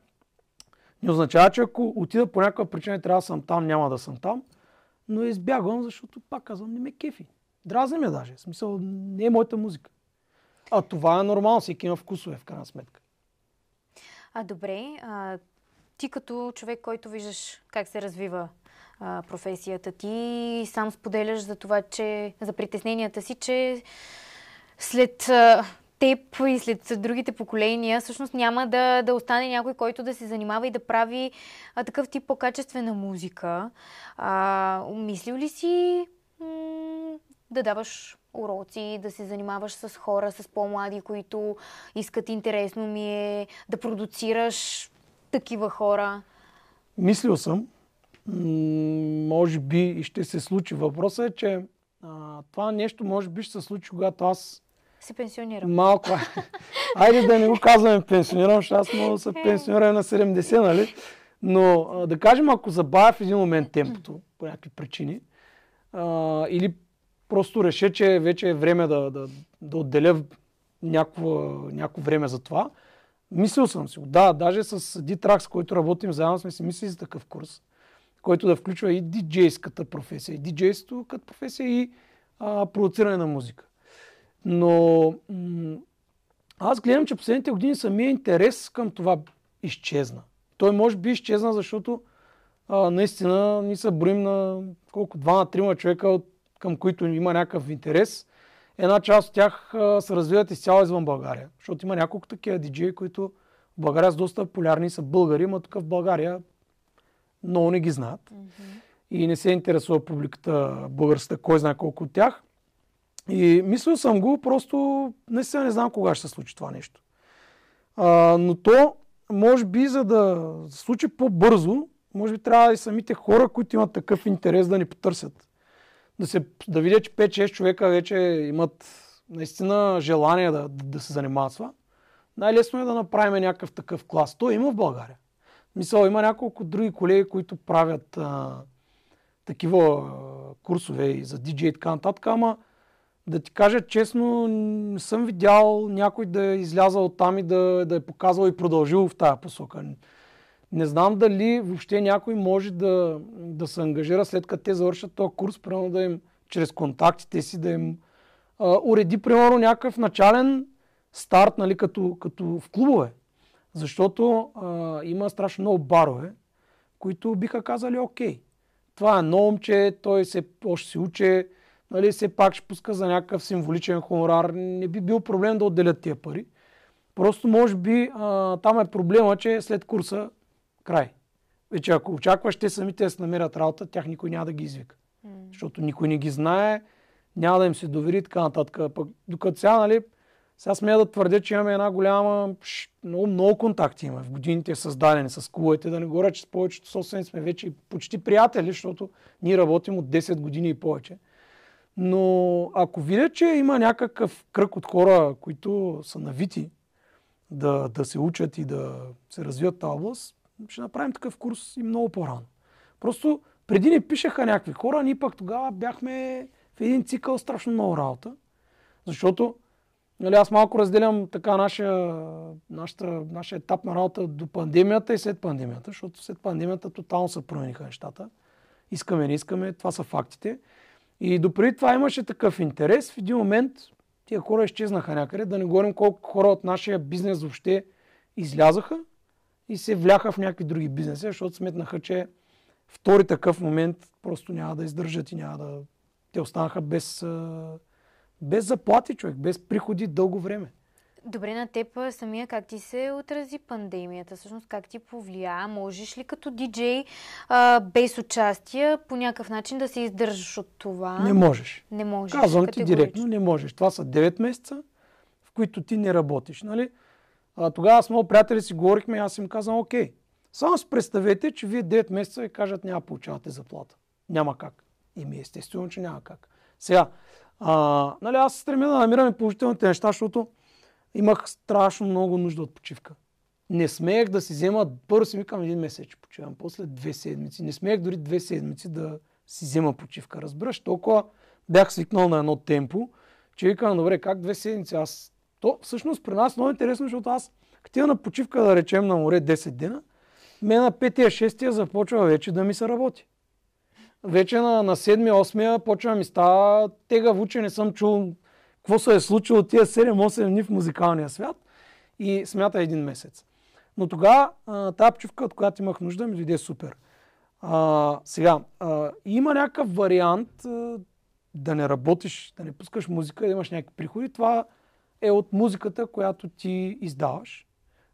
не означава, че ако отида по някаква причина трябва да съм там, няма да съм там, но избягвам, защото пак казвам, не ме кефи. Дразни ме даже. В смисъл, не е моята музика. А това е нормално, всеки има вкусове в крайна сметка. А добре, а, ти като човек, който виждаш как се развива а, професията ти, сам споделяш за това, че за притесненията си, че след а, теб и след другите поколения, всъщност няма да, да остане някой, който да се занимава и да прави а, такъв тип по-качествена музика. А, мислил ли си м- да даваш уроци, да се занимаваш с хора, с по-млади, които искат интересно ми е, да продуцираш такива хора? Мислил съм, може би и ще се случи. Въпросът е, че а, това нещо може би ще се случи, когато аз се пенсионирам. Малко. Айде да не го казваме пенсионирам, защото аз мога да се е. пенсионирам на 70, нали? Но а, да кажем, ако забавя в един момент темпото по някакви причини, а, или Просто реша, че вече е време да, да, да отделя някакво, някакво време за това. Мислил съм си. Да, даже с Дитракс, с който работим заедно, сме си мислили за такъв курс, който да включва и диджейската професия, и диджейството като професия, и а, продуциране на музика. Но м- аз гледам, че последните години самия интерес към това изчезна. Той може би изчезна, защото а, наистина ни се броим на колко, два на трима човека от към които има някакъв интерес, една част от тях се развиват изцяло извън България. Защото има няколко такива диджеи, които в България са доста полярни са българи, но тук в България много не ги знаят. Mm-hmm. И не се интересува публиката българската, кой знае колко от тях. И мислил съм го, просто наистина не знам кога ще се случи това нещо. А, но то, може би, за да се случи по-бързо, може би трябва и самите хора, които имат такъв интерес да ни потърсят да, се, да видя, че 5-6 човека вече имат наистина желание да, да се занимават с това, най-лесно е да направим някакъв такъв клас. Той има в България. Мисъл, има няколко други колеги, които правят а, такива а, курсове и за DJ и така нататък, ама да ти кажа честно, не съм видял някой да е излязал там и да, да е показал и продължил в тази посока. Не знам дали въобще някой може да, да се ангажира след като те завършат този курс, примерно да им чрез контактите си да им а, уреди примерно някакъв начален старт, нали, като, като в клубове. Защото а, има страшно много барове, които биха казали, окей, това е ново момче, той се, още си уче, нали, все пак ще пуска за някакъв символичен хонорар. Не би бил проблем да отделят тия пари. Просто може би а, там е проблема, че след курса Край. Вече ако очакваш, те самите да се намерят работа, тях никой няма да ги извика. Mm. Защото никой не ги знае, няма да им се довери и така нататък. Пък, докато сега, нали, сега смея да твърдя, че имаме една голяма, пш, много, много контакти има в годините създадени с клубите, да не говоря, че с повечето собствени сме вече почти приятели, защото ние работим от 10 години и повече. Но ако видя, че има някакъв кръг от хора, които са навити да, да се учат и да се развият тази област, ще направим такъв курс и много по-рано. Просто преди ни пишеха някакви хора, ние пък тогава бяхме в един цикъл страшно много работа. Защото нали, аз малко разделям така нашия, нашата, нашия етап на работа до пандемията и след пандемията, защото след пандемията тотално се промениха нещата. Искаме, не искаме, това са фактите. И допреди това имаше такъв интерес. В един момент тия хора изчезнаха някъде. Да не говорим колко хора от нашия бизнес въобще излязаха и се вляха в някакви други бизнеси, защото сметнаха, че втори такъв момент просто няма да издържат и няма да... Те останаха без, без заплати човек, без приходи дълго време. Добре, на теб самия как ти се отрази пандемията? Всъщност как ти повлия? Можеш ли като диджей а, без участие по някакъв начин да се издържаш от това? Не можеш. Не можеш. Казвам ти директно, не можеш. Това са 9 месеца, в които ти не работиш. Нали? А, тогава с много приятели си говорихме и аз им казвам, окей, само си представете, че вие 9 месеца ви кажат няма получавате заплата. Няма как. И ми е естествено, че няма как. Сега, а, нали, аз се стремя да намирам положителните неща, защото имах страшно много нужда от почивка. Не смеях да си взема, първо си викам един месец, че почивам, после две седмици. Не смеях дори две седмици да си взема почивка. Разбираш, толкова бях свикнал на едно темпо, че викам, добре, как две седмици аз то всъщност при нас е много интересно, защото аз като на почивка, да речем, на море 10 дена, мен на 5-6 започва вече да ми се работи. Вече на, на 7-8 я почва ми става Тега в не съм чул какво се е случило тия 7-8 дни в музикалния свят и смята един месец. Но тогава тази почивка, от която имах нужда, ми дойде супер. А, сега, а, има някакъв вариант а, да не работиш, да не пускаш музика, да имаш някакви приходи. Това е от музиката, която ти издаваш.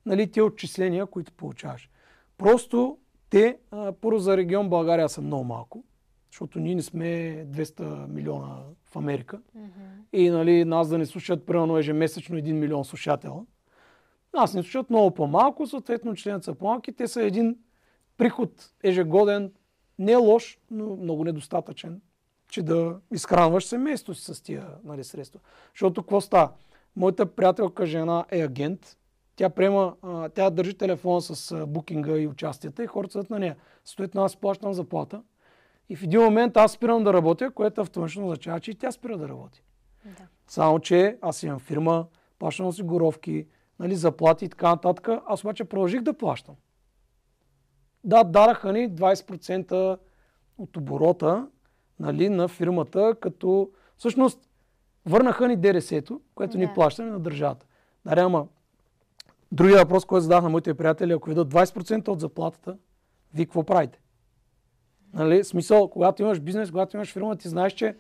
Нали, те отчисления, които получаваш. Просто те, първо за регион България са много малко, защото ние не сме 200 милиона в Америка. Mm-hmm. И нали, нас да не слушат примерно ежемесечно 1 милион слушател. Нас не слушат много по-малко, съответно членът са по-малки. Те са един приход ежегоден, не е лош, но много недостатъчен, че да изхранваш семейството си с тия нали, средства. Защото какво става? Моята приятелка жена е агент. Тя, приема, тя държи телефон с букинга и участията и хората са на нея. Стоят на аз плащам заплата. И в един момент аз спирам да работя, което автоматично означава, че и тя спира да работи. Да. Само, че аз имам фирма, плащам осигуровки, нали, заплати и така нататък. Аз обаче продължих да плащам. Да, дараха ни 20% от оборота нали, на фирмата, като всъщност Върнаха ни ДРС-то, което yeah. ни плащаме на държавата. Даре, нали, ама другия въпрос, който задах на моите приятели, ако ведат 20% от заплатата, вие какво правите? Нали? Смисъл, когато имаш бизнес, когато имаш фирма, ти знаеш, че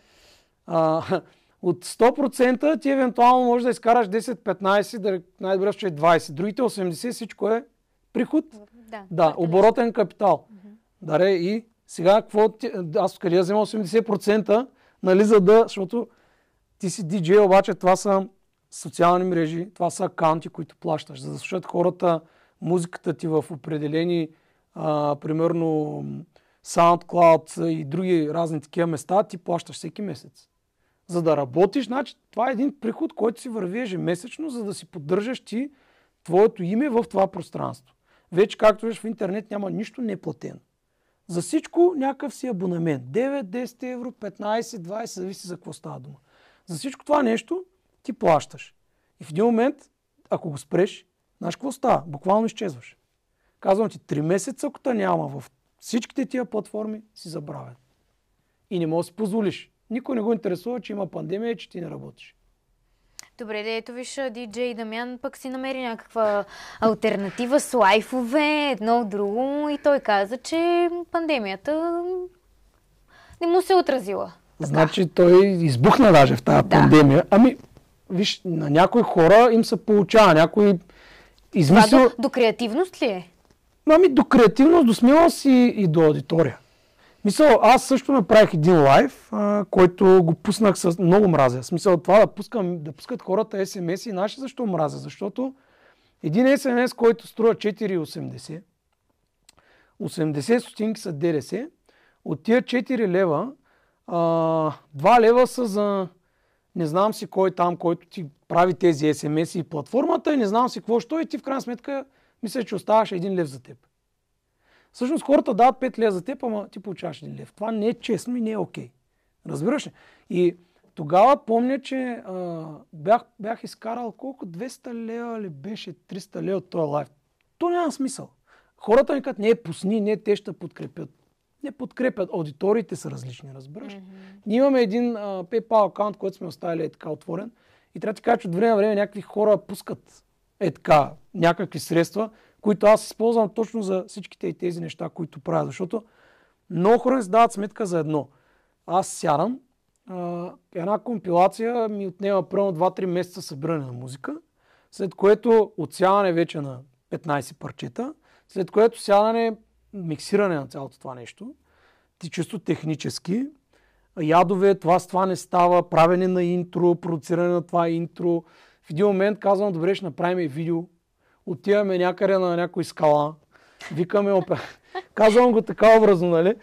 а, от 100% ти евентуално можеш да изкараш 10-15, да най-добре ще е 20. Другите 80 всичко е приход. Да, да оборотен капитал. Mm-hmm. Даре и сега какво ти, аз къде да взема 80%, нали, за да, защото ти си диджей, обаче това са социални мрежи, това са акаунти, които плащаш, за да слушат хората музиката ти в определени, а, примерно SoundCloud и други разни такива места, ти плащаш всеки месец. За да работиш, значи това е един приход, който си върви ежемесечно, за да си поддържаш ти твоето име в това пространство. Вече, както виж в интернет, няма нищо неплатено. За всичко някакъв си абонамент. 9, 10 евро, 15, 20, зависи за какво става дума. За всичко това нещо ти плащаш. И в един момент, ако го спреш, знаеш какво става? Буквално изчезваш. Казвам ти, три месеца, ако те няма в всичките тия платформи, си забравен. И не можеш да си позволиш. Никой не го интересува, че има пандемия и че ти не работиш. Добре, да ето виж, диджей Дамян пък си намери някаква альтернатива с лайфове, едно от друго и той каза, че пандемията не му се отразила. Значи той избухна даже в тази да. пандемия. Ами, виж, на някои хора им се получава, някой Това До, до креативност ли е? Ами до креативност, до смелост и, и до аудитория. Мисъл, аз също направих един лайв, а, който го пуснах с много мразя. Смисъл това да, пускам, да пускат хората SMS и наши, защо мразя? Защото един SMS, който струва 4,80, 80 стотинки са ДДС, от тия 4 лева 2 лева са за не знам си кой там, който ти прави тези смс и платформата и не знам си какво що и ти в крайна сметка мисля, че оставаш един лев за теб. Всъщност хората дават 5 лева за теб, ама ти получаваш един лев. Това не е честно и не е окей. Okay. Разбираш ли? И тогава помня, че а, бях, бях изкарал колко 200 лева ли беше 300 лева от този лайф. То няма смисъл. Хората ми казват, не, пусни, не, те ще подкрепят не подкрепят. Аудиториите са различни, разбираш. Mm-hmm. Ние имаме един а, PayPal аккаунт, който сме оставили е така отворен. И трябва да ти кажа, че от време на време някакви хора пускат е така, някакви средства, които аз използвам точно за всичките и тези неща, които правя. Защото много хора не си дават сметка за едно. Аз сядам, а, една компилация ми отнема примерно 2-3 месеца събиране на музика, след което отсяване вече на 15 парчета, след което сядане миксиране на цялото това нещо, чисто технически, ядове, това с това не става, правене на интро, продуциране на това интро. В един момент казвам, добре, ще направим видео. Отиваме някъде на някой скала, викаме, казвам го така образно, нали?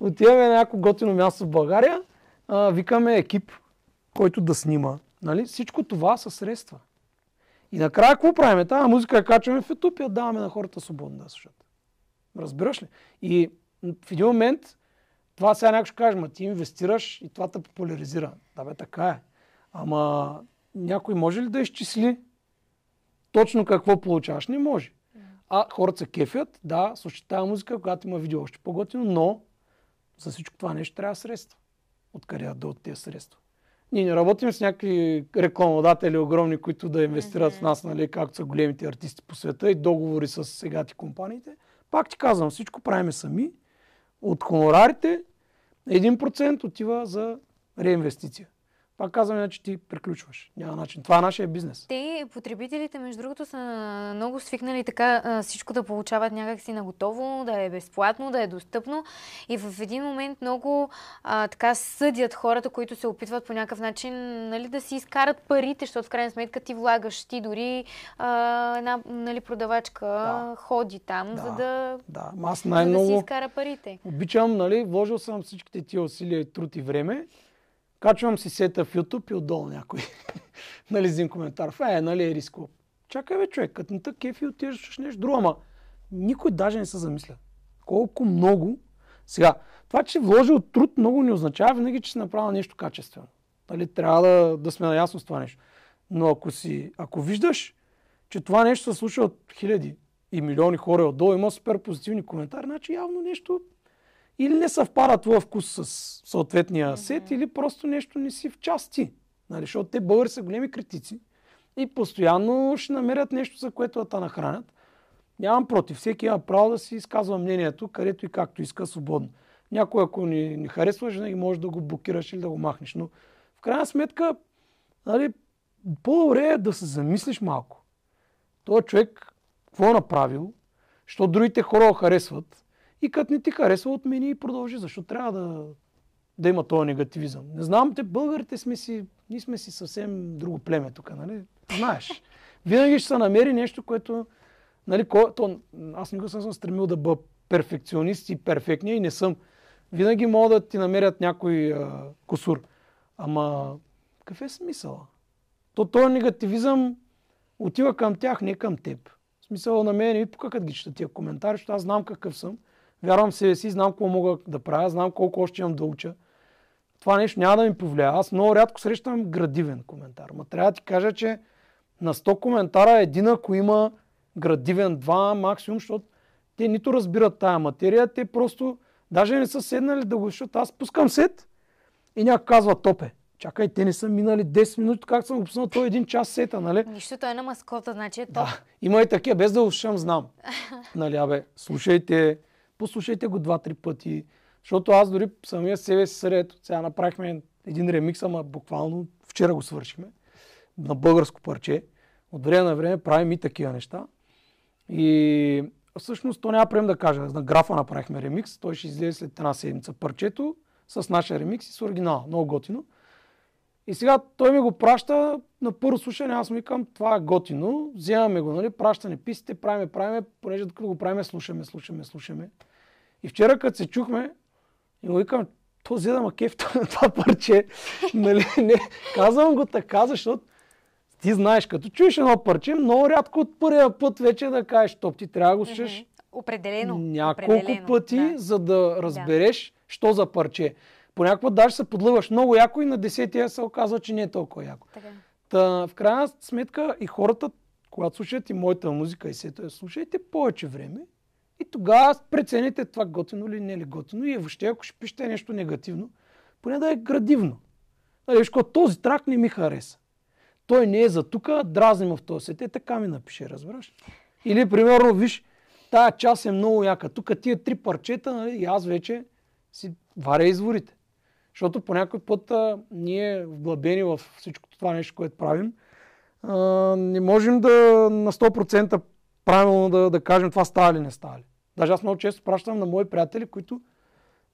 Отиваме на някакво готино място в България, а, викаме екип, който да снима. Нали? Всичко това са средства. И накрая какво правим? Тая музика я качваме в YouTube и я даваме на хората свободно да слушат. Разбираш ли? И в един момент това сега някой ще каже, ма ти инвестираш и това те популяризира. Да бе, така е. Ама някой може ли да изчисли точно какво получаваш? Не може. А хората се кефят, да, слушат тази музика, когато има видео още по-готино, но за всичко това нещо трябва средства. Откъде да от тези средства? Ние не работим с някакви рекламодатели огромни, които да инвестират mm-hmm. в нас, нали, както са големите артисти по света и договори с сега ти компаниите. Пак ти казвам, всичко правиме сами. От хонорарите 1% отива за реинвестиция. Пак казвам, иначе ти приключваш. Няма начин. Това е нашия бизнес. Те, потребителите, между другото, са много свикнали така всичко да получават някакси на готово, да е безплатно, да е достъпно. И в един момент много а, така съдят хората, които се опитват по някакъв начин нали, да си изкарат парите, защото в крайна сметка ти влагаш. Ти дори а, една нали, продавачка да. ходи там, да. за да, да. Аз най-много... да си изкара парите. Обичам, нали, вложил съм всичките тия усилия и труд и време Качвам си сета в YouTube и отдолу някой. нали, един коментар. Фа е, нали е риско. Чакай бе, човек, като не кеф и отиваш нещо друго, ама никой даже не се замисля. Колко много. Сега, това, че вложил труд, много не означава винаги, че си направил нещо качествено. Нали, трябва да, да сме наясно с това нещо. Но ако, си, ако виждаш, че това нещо се случва от хиляди и милиони хора отдолу, има супер позитивни коментари, значи явно нещо или не съвпада твой вкус с съответния сет, или просто нещо не си в части. Нали? Защото те българи са големи критици и постоянно ще намерят нещо, за което да те нахранят. Нямам против. Всеки има право да си изказва мнението, където и както иска, свободно. Някой, ако не, не харесва, винаги може да го блокираш или да го махнеш. Но в крайна сметка, нали, по-добре е да се замислиш малко. Той човек какво е направил, що другите хора го харесват, и като не ти харесва, отмени и продължи. Защо трябва да, да има този негативизъм? Не знам, те българите сме си, ние сме си съвсем друго племе тук, нали? Знаеш. Винаги ще се намери нещо, което... Нали, ко... То, аз никога съм, съм стремил да бъда перфекционист и перфектния и не съм. Винаги могат да ти намерят някой а, косур. Ама какъв е смисъла? То този негативизъм отива към тях, не към теб. В смисъл на мен не ми пука ги чета тия коментари, защото аз знам какъв съм. Вярвам себе си, знам какво мога да правя, знам колко още имам да уча. Това нещо няма да ми повлия. Аз много рядко срещам градивен коментар. Ма трябва да ти кажа, че на 100 коментара е един, ако има градивен 2 максимум, защото те нито разбират тая материя, те просто даже не са седнали да го, защото аз пускам сет и някой казва топе. Чакай, те не са минали 10 минути, как съм го пуснал той е един час сета, нали? Нищо, той е на маскота, значи е топ. Да, има и такива, без да слушам, знам. нали, абе, слушайте, послушайте го два-три пъти. Защото аз дори самия себе си сред, сега направихме един ремикс, ама буквално вчера го свършихме, на българско парче. От време на време правим и такива неща. И всъщност то няма прием да кажа. На графа направихме ремикс, той ще излезе след една седмица парчето с нашия ремикс и с оригинала. Много готино. И сега той ми го праща на първо слушане, аз му викам, това е готино, вземаме го, нали, пращане писите, правиме, правиме, понеже докато го правиме, слушаме, слушаме, слушаме. И вчера, като се чухме, и му викам, то взе да ма кеф това парче. нали, не, казвам го така, защото ти знаеш, като чуеш едно парче, много рядко от първия път вече да кажеш топ. Ти трябва да го слушаш mm-hmm. Определено. Няколко определено, пъти, да. за да разбереш, да. що за парче. Понякога даже се подлъгваш много яко и на десетия се оказва, че не е толкова яко. Така. Та, в крайна сметка и хората, когато слушат и моята музика и се слушайте повече време, и тогава прецените е това готино или не ли готино. И въобще, ако ще пишете нещо негативно, поне да е градивно. Нали, виж, този трак не ми хареса. Той не е за тук, дразни му в този сет. Е, така ми напише, разбираш? Или, примерно, виж, тая част е много яка. Тук тия три парчета, нали, и аз вече си варя изворите. Защото по някой път а, ние, вглъбени в всичко това нещо, което правим, а, не можем да на 100% правилно да, да кажем това става ли, не става ли. Даже аз много често пращам на мои приятели, които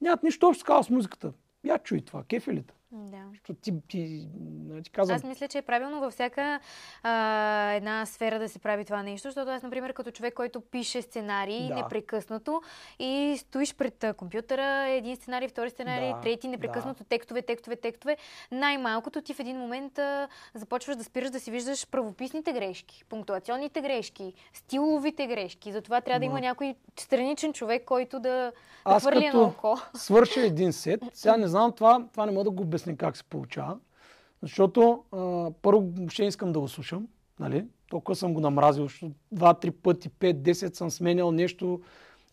нямат нищо общо с музиката. Я чуй това, кефилите. Да. ти, ти, значи казвам... Аз мисля, че е правилно във всяка а, една сфера да се прави това нещо, защото аз, например, като човек, който пише сценарии да. непрекъснато и стоиш пред компютъра, един сценарий, втори сценарий, да, трети, непрекъснато да. текстове, текстове, текстове, най-малкото ти в един момент а, започваш да спираш да си виждаш правописните грешки, пунктуационните грешки, стиловите грешки. Затова трябва Но... да има някой страничен човек, който да, да хвърли едно око. Свърша един сет. Сега не знам това, това не мога да го обясня как се получава. Защото а, първо въобще искам да го слушам. Нали? Толкова съм го намразил, защото два-три пъти, пет, десет съм сменял нещо,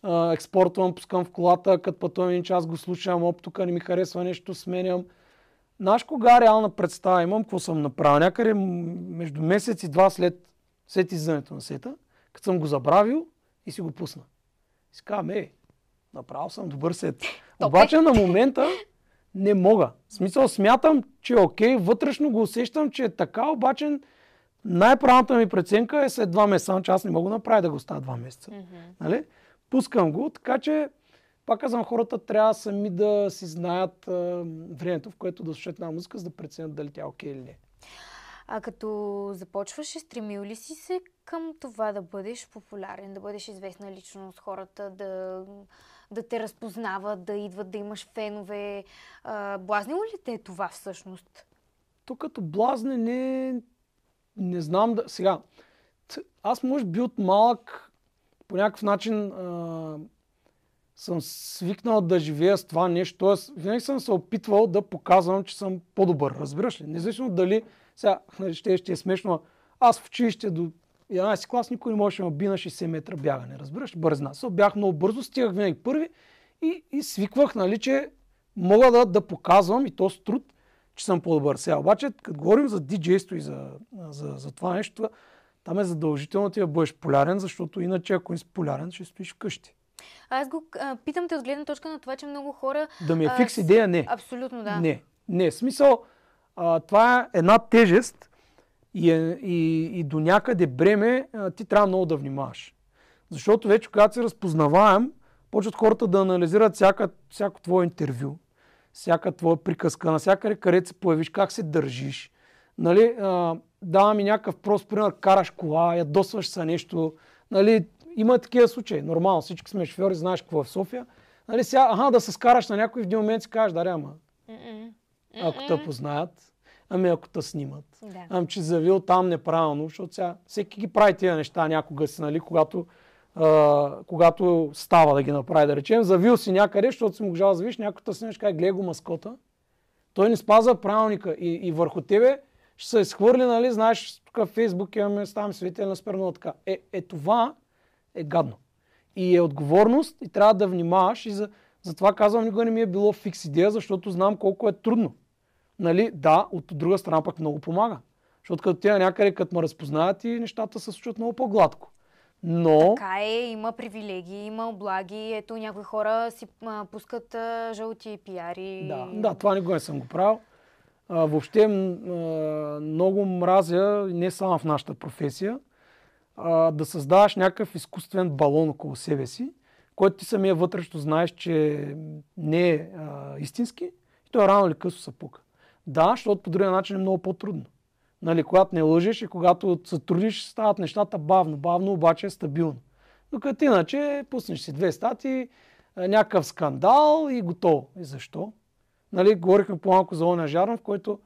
а, експортвам, пускам в колата, като пътувам един час го слушам, оп, тук не ми харесва нещо, сменям. Наш кога реална представа имам, какво съм направил. Някъде между месец и два след сет издането на сета, като съм го забравил и си го пусна. И си казвам, е, направил съм добър сет. Обаче на момента не мога. В смисъл смятам, че е окей, вътрешно го усещам, че е така, обаче най-правната ми преценка е след два месеца, че аз не мога да направя да го стана два месеца. Mm-hmm. Нали? Пускам го, така че пак казвам, хората трябва сами да си знаят а, времето, в което да слушат една музика, за да преценят дали тя е окей или не. А като започваш, стремил ли си се към това да бъдеш популярен, да бъдеш известна личност, хората да да те разпознават, да идват, да имаш фенове. А, блазнило ли те е това всъщност? Тук като блазнене не знам да... Сега, аз може би от малък по някакъв начин а, съм свикнал да живея с това нещо. Тоест, винаги съм се опитвал да показвам, че съм по-добър. Разбираш ли? Независимо дали сега нали, ще, ще е смешно. Аз в училище до 11 клас никой не можеше да ме би на 60 метра бягане, разбираш, бързна. Со бях много бързо, стигах винаги първи и, и свиквах, нали, че мога да, да показвам и то с труд, че съм по-добър. Сега обаче, като говорим за диджейство и за, за, за това нещо, там е задължително ти да бъдеш полярен, защото иначе ако не си полярен, ще стоиш вкъщи. Аз го а, питам те от гледна точка на това, че много хора... Да ми е фикс идея, не. Абсолютно, да. Не, не. Смисъл, а, това е една тежест, и, е, и, и до някъде бреме, ти трябва много да внимаваш. Защото вече когато се разпознаваем, почват хората да анализират всяка, всяко твое интервю, всяка твоя приказка, всяка къде се появиш, как се държиш. Нали, дава давам и някакъв прост пример, караш кола, ядосваш се нещо. Нали, има такива случаи, нормално, всички сме шофьори, знаеш какво е в София. Нали, сега, аха, да се скараш на някой в един момент си кажеш, даря, ама, ако те познаят, ами ако те снимат, да. ами че завил там неправилно, защото сега всеки ги прави тия неща някога си, нали, когато, а, когато става да ги направи, да речем. Завил си някъде, защото си му да завиш, някой те снимаш, кай, гледай го маскота. Той не спазва правилника и, и върху тебе ще се изхвърли, нали, знаеш, тук в Фейсбук имаме, ставам свидетел на сперно така. Е, е това е гадно. И е отговорност и трябва да внимаваш и за, затова казвам, никога не ми е било фикс идея, защото знам колко е трудно нали, да, от друга страна пък много помага. Защото като тя е някъде, като ме разпознаят и нещата се случват много по-гладко. Но... Така е, има привилегии, има облаги. Ето някои хора си а, пускат а, жълти пиари. Да, да, това никога не съм го правил. А, въобще а, много мразя, не само в нашата професия, а, да създаваш някакъв изкуствен балон около себе си, който ти самия вътрешно знаеш, че не е а, истински и той рано или късно се пука. Да, защото по другия начин е много по-трудно. Нали, когато не лъжиш и когато се трудиш, стават нещата бавно. Бавно обаче е стабилно. Докато иначе пуснеш си две стати, е, някакъв скандал и готово. И защо? Нали, говорихме по-малко за Оня Жарнов, който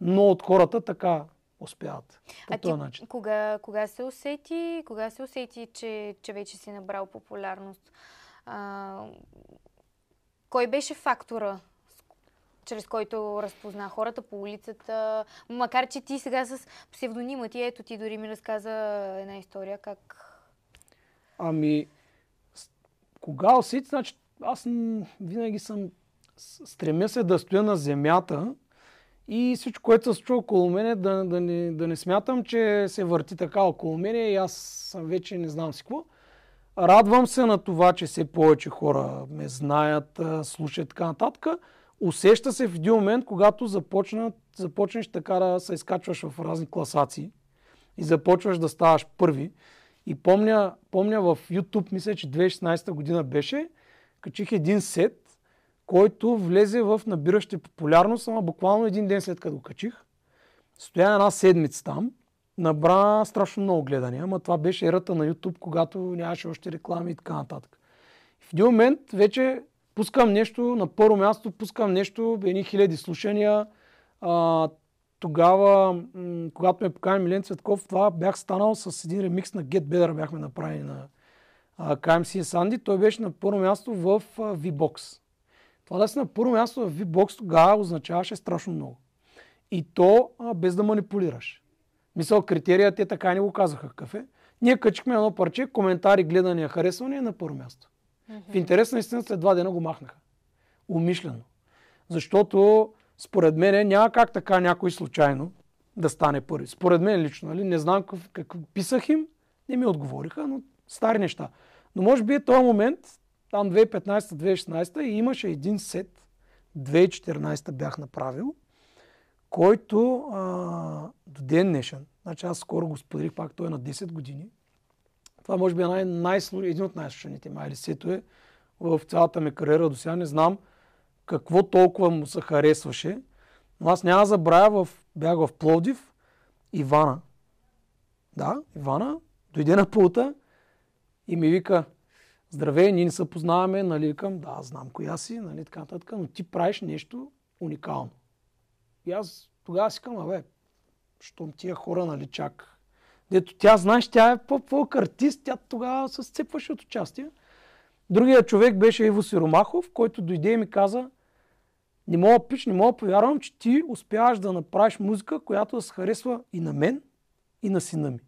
много от хората така успяват. По а този ти, начин. Кога, кога, се усети, кога се усети, че, че вече си набрал популярност? А, кой беше фактора чрез който разпозна хората по улицата. Макар, че ти сега с псевдонима ти, ето ти дори ми разказа една история, как... Ами, кога усети, значи аз винаги съм стремя се да стоя на земята и всичко, което се случва около мене, да, да, не, да не смятам, че се върти така около мене и аз съм вече не знам си какво. Радвам се на това, че все повече хора ме знаят, слушат така нататък. Усеща се в един момент, когато започнат, започнеш така да се изкачваш в разни класации и започваш да ставаш първи. И помня, помня в YouTube, мисля, че 2016 година беше, качих един сет, който влезе в набиращи популярност, ама буквално един ден след като го качих. Стоя една седмица там, набра страшно много гледания, ама това беше ерата на YouTube, когато нямаше още реклами и така нататък. В един момент вече Пускам нещо, на първо място пускам нещо, едни хиляди слушания. А, тогава, когато ме покани Милен Цветков, това бях станал с един ремикс на Get Better, бяхме направили на KMC и Sandy. Той беше на първо място в V-Box. Това да си на първо място в V-Box тогава означаваше страшно много. И то а, без да манипулираш. Мисъл, критерия те така не го казаха какъв е. Ние качихме едно парче, коментари, гледания, харесвания на първо място. Mm-hmm. В интерес на истина след два дена го махнаха. Умишлено. Защото според мен няма как така някой случайно да стане първи. Според мен лично, нали? не знам какво как писах им, не ми отговориха, но стари неща. Но може би е този момент, там 2015-2016 и имаше един сет, 2014 бях направил, който а, до ден днешен, значи аз скоро го споделих пак, той е на 10 години, това може би е най- един от най-слушаните ми алисито е в цялата ми кариера. До сега не знам какво толкова му се харесваше. Но аз няма забравя, в, бях в Пловдив, Ивана. Да, Ивана дойде на пулта и ми вика, здравей, ние не се познаваме, нали, към, да, знам коя си, нали, така нататък, но ти правиш нещо уникално. И аз тогава си към, абе, щом тия хора, нали, чак Дето тя, знаеш, тя е по фолк артист, тя тогава се сцепваше от участие. Другия човек беше Иво Сиромахов, който дойде и ми каза, не мога пич, не мога повярвам, че ти успяваш да направиш музика, която да се харесва и на мен, и на сина ми.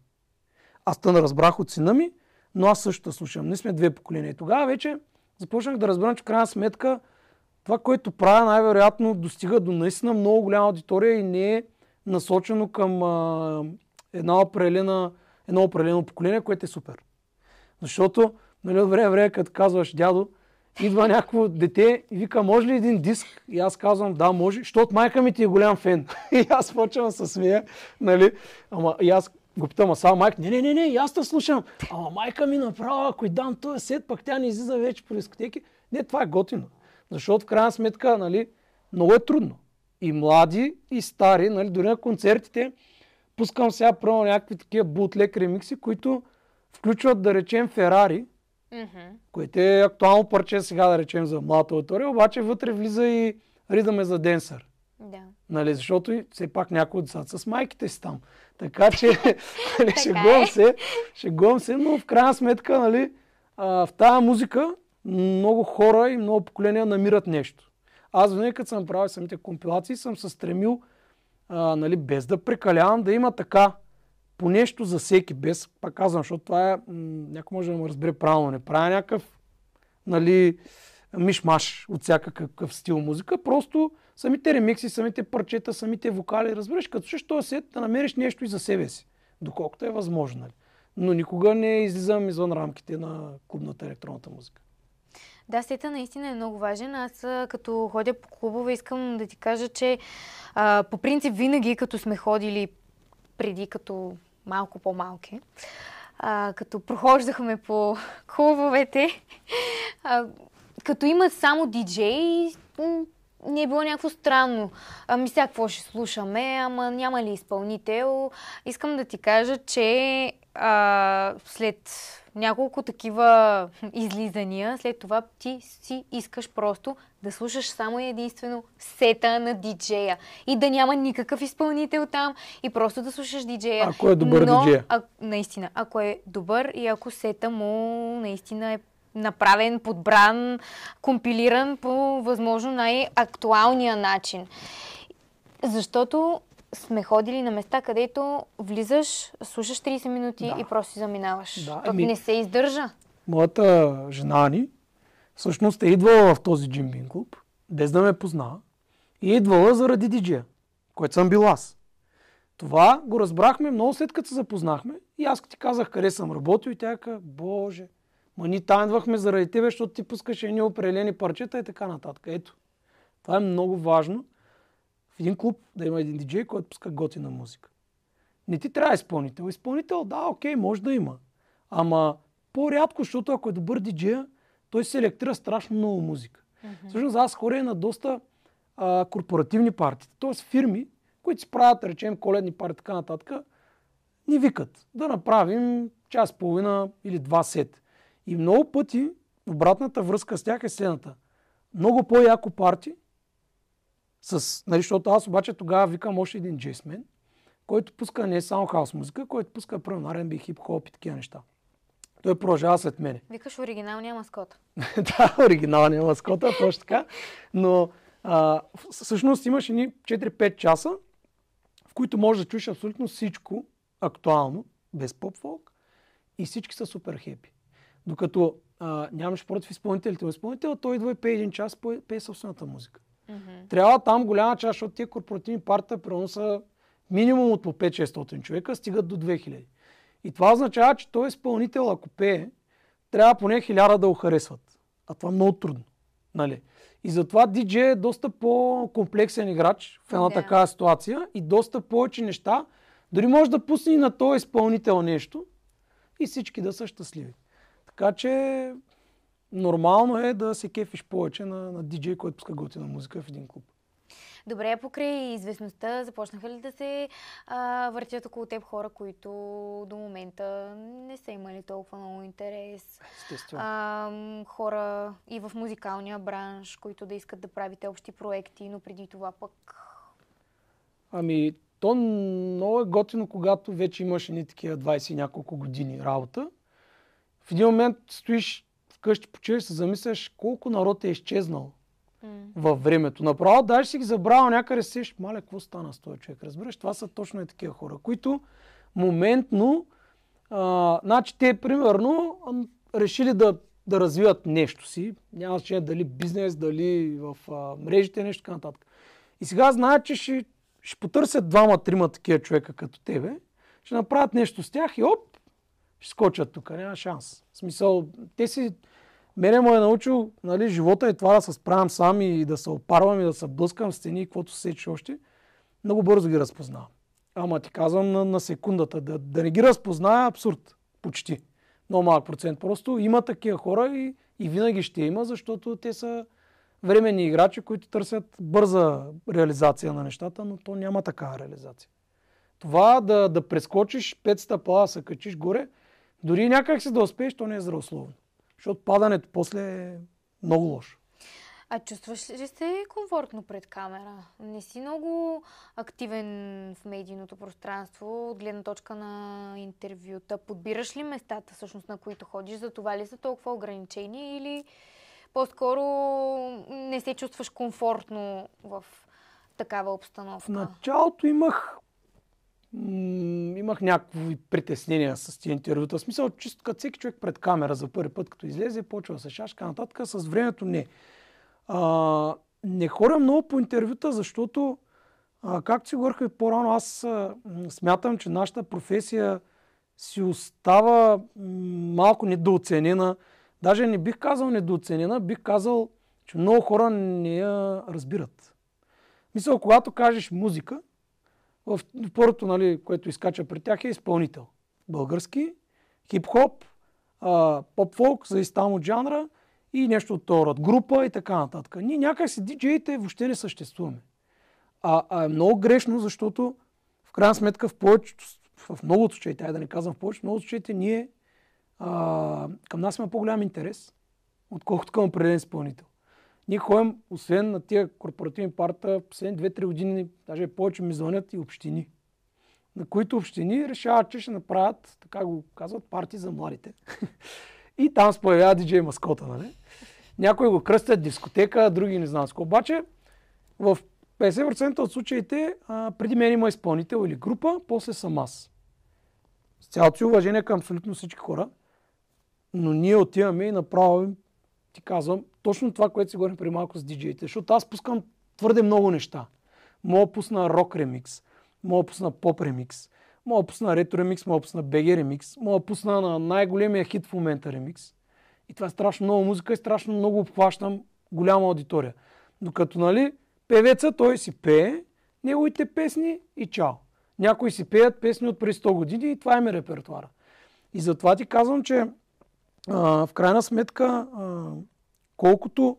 Аз тън разбрах от сина ми, но аз също да слушам. Ние сме две поколения. И тогава вече започнах да разбирам, че в крайна сметка това, което правя, най-вероятно достига до наистина много голяма аудитория и не е насочено към а, една определена, едно определено поколение, което е супер. Защото нали, от време време, като казваш дядо, идва някакво дете и вика, може ли един диск? И аз казвам, да, може, защото майка ми ти е голям фен. и аз почвам с се смея, нали? Ама и аз го питам, а само майка, не, не, не, не, и аз те слушам. Ама майка ми направо, ако и дам този сет, пък тя не излиза вече по дискотеки. Не, това е готино. Защото в крайна сметка, нали, много е трудно. И млади, и стари, нали, дори на концертите, пускам сега право някакви такива бутлек ремикси, които включват, да речем, Ферари, mm-hmm. което е актуално парче сега, да речем, за младата аудитория, обаче вътре влиза и Ридаме за Денсър. Да. Нали, защото все пак някои от децата с майките си там. Така че, нали, шегувам е. се, шегувам се, но в крайна сметка, нали, в тази музика много хора и много поколения намират нещо. Аз винаги, като съм правил самите компилации, съм се стремил а, нали, без да прекалявам, да има така по нещо за всеки, без, пак казвам, защото това е, някой може да му разбере правилно, не правя някакъв, нали, мишмаш от всякакъв стил музика, просто самите ремикси, самите парчета, самите вокали, разбираш, като слушаш този сет, да намериш нещо и за себе си, доколкото е възможно. Нали? Но никога не излизам извън рамките на клубната електронната музика. Да, сета наистина е много важен. Аз като ходя по клубове искам да ти кажа, че а, по принцип винаги като сме ходили преди като малко по-малки, а, като прохождахме по клубовете, а, като има само диджей, не е било някакво странно. Ами сега какво ще слушаме, ама няма ли изпълнител? Искам да ти кажа, че а, след няколко такива излизания, след това ти си искаш просто да слушаш само и единствено сета на диджея. И да няма никакъв изпълнител там и просто да слушаш диджея. Ако е добър Но, диджея. А, наистина, ако е добър и ако сета му наистина е направен, подбран, компилиран по възможно най-актуалния начин. Защото сме ходили на места, където влизаш, слушаш 30 минути да. и просто заминаваш. Да, Тот ми... не се издържа. Моята жена ни всъщност е идвала в този джимбин клуб, без да ме позна, и е идвала заради диджея, който съм бил аз. Това го разбрахме много след като се запознахме и аз ти казах къде съм работил и тя каза, боже, ма ни тайнвахме заради тебе, защото ти пускаш едни определени парчета и така нататък. Ето, това е много важно един клуб да има един диджей, който пуска готина музика. Не ти трябва изпълнител. Изпълнител, да, окей, може да има. Ама по-рядко, защото ако е добър диджей, той селектира страшно много музика. Mm-hmm. Всъщност аз на доста а, корпоративни партии, т.е. фирми, които си правят, речем, коледни парти, така нататък, ни викат да направим час, половина или два сет. И много пъти обратната връзка с тях е следната. Много по-яко парти, с, нали, защото аз обаче тогава викам още един джейсмен, който пуска не само хаос музика, който пуска примерно R&B, хип-хоп и такива неща. Той продължава след мене. Викаш оригиналния маскот. да, оригиналния маскот, точно така. Но а, всъщност имаш едни 4-5 часа, в които можеш да чуеш абсолютно всичко актуално, без поп-фолк и всички са супер хепи. Докато а, нямаш против изпълнителите, но изпълнител, той идва и пее един час, пее собствената музика. Mm-hmm. Трябва там голяма част защото тия корпоративни партия преноса са минимум от по 5-600 човека, стигат до 2000. И това означава, че той изпълнител, ако пее, трябва поне 1000 да го харесват. А това е много трудно. Нали? И затова DJ е доста по-комплексен играч в една yeah. такава ситуация и доста повече неща. Дори може да пусне и на този изпълнител нещо и всички да са щастливи. Така че нормално е да се кефиш повече на, на диджей, който пуска готина музика в един клуб. Добре, покрай известността, започнаха ли да се а, въртят около теб хора, които до момента не са имали толкова много интерес? Естествено. А, хора и в музикалния бранш, които да искат да правите общи проекти, но преди това пък... Ами, то много е готино, когато вече имаш едни такива 20 няколко години работа. В един момент стоиш вкъщи почиваш се замисляш колко народ е изчезнал mm. във времето. Направо даже си ги забравя някъде сеш, маля, какво стана с този човек? Разбираш, това са точно и такива хора, които моментно, а, значи те примерно решили да, да развиват нещо си, няма значение дали бизнес, дали в а, мрежите, нещо така нататък. И сега знаят, че ще, ще потърсят двама-трима такива човека като тебе, ще направят нещо с тях и оп, ще скочат тук, няма шанс. В смисъл, те си... Мене му е научил, нали, живота е това да се справям сам и да се опарвам и да се блъскам стени и каквото се сече още. Много бързо ги разпознавам. Ама ти казвам на, на секундата. Да, да не ги разпозная е абсурд. Почти. Много малък процент. Просто има такива хора и, и винаги ще има, защото те са временни играчи, които търсят бърза реализация на нещата, но то няма такава реализация. Това да, да прескочиш 5 стъпала, да се качиш горе – дори някак си да успееш, то не е здравословно. Защото падането после е много лошо. А чувстваш ли се комфортно пред камера? Не си много активен в медийното пространство от гледна точка на интервюта. Подбираш ли местата, всъщност, на които ходиш? За това ли са толкова ограничени или по-скоро не се чувстваш комфортно в такава обстановка? В началото имах имах някакви притеснения с тези интервюта. В смисъл, чисто като всеки човек пред камера за първи път, като излезе, почва се шашка, нататък. С времето не. А, не хоря много по интервюта, защото, а, както си говорихме по-рано, аз а, смятам, че нашата професия си остава малко недооценена. Даже не бих казал недооценена, бих казал, че много хора не я разбират. Мисля, когато кажеш музика, в първото, нали, което изкача при тях е изпълнител. Български, хип-хоп, поп-фолк, зависи там от жанра и нещо от този род. Група и така нататък. Ние някакси диджеите въобще не съществуваме. А, а е много грешно, защото в крайна сметка в повечето, в многото случаите, ай да не казвам в повечето, в многото случаите ние а, към нас има по-голям интерес, отколкото към определен изпълнител ние ходим, освен на тия корпоративни парта, последните 2-3 години, даже повече ми звънят и общини, на които общини решават, че ще направят, така го казват, парти за младите. и там се появява диджей маскота, нали? Някои го кръстят дискотека, други не знам с Обаче в 50% от случаите а, преди мен има изпълнител или група, после съм аз. С цялото си уважение към абсолютно всички хора, но ние отиваме и направим, ти казвам, точно това, което си говорим при малко с диджеите, защото аз пускам твърде много неща. Мога да пусна рок ремикс, мога да пусна поп ремикс, мога да пусна ретро ремикс, мога да пусна BG ремикс, мога да пусна на най-големия хит в момента ремикс. И това е страшно много музика и страшно много обхващам голяма аудитория. Докато, нали, певеца той си пее неговите песни и чао. Някои си пеят песни от преди 100 години и това е ми репертуара. И затова ти казвам, че а, в крайна сметка а, колкото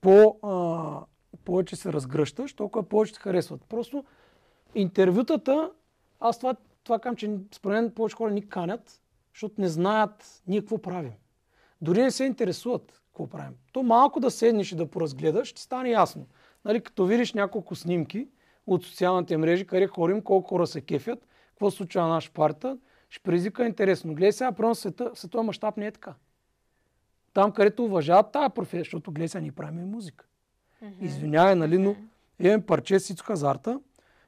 по, а, повече се разгръщаш, толкова повече те харесват. Просто интервютата, аз това, това кам, че според мен повече хора ни канят, защото не знаят ние какво правим. Дори не се интересуват какво правим. То малко да седнеш и да поразгледаш, ще стане ясно. Нали, като видиш няколко снимки от социалните мрежи, къде хорим, колко хора се кефят, какво случва на наша парта, ще предизвика интересно. Гледай сега, пръвно света, световен мащаб не е така там, където уважават тази професия, защото гледай сега ни правим и музика. Mm-hmm. Извинявай, нали, но имаме парче с Ицхазарта, Хазарта,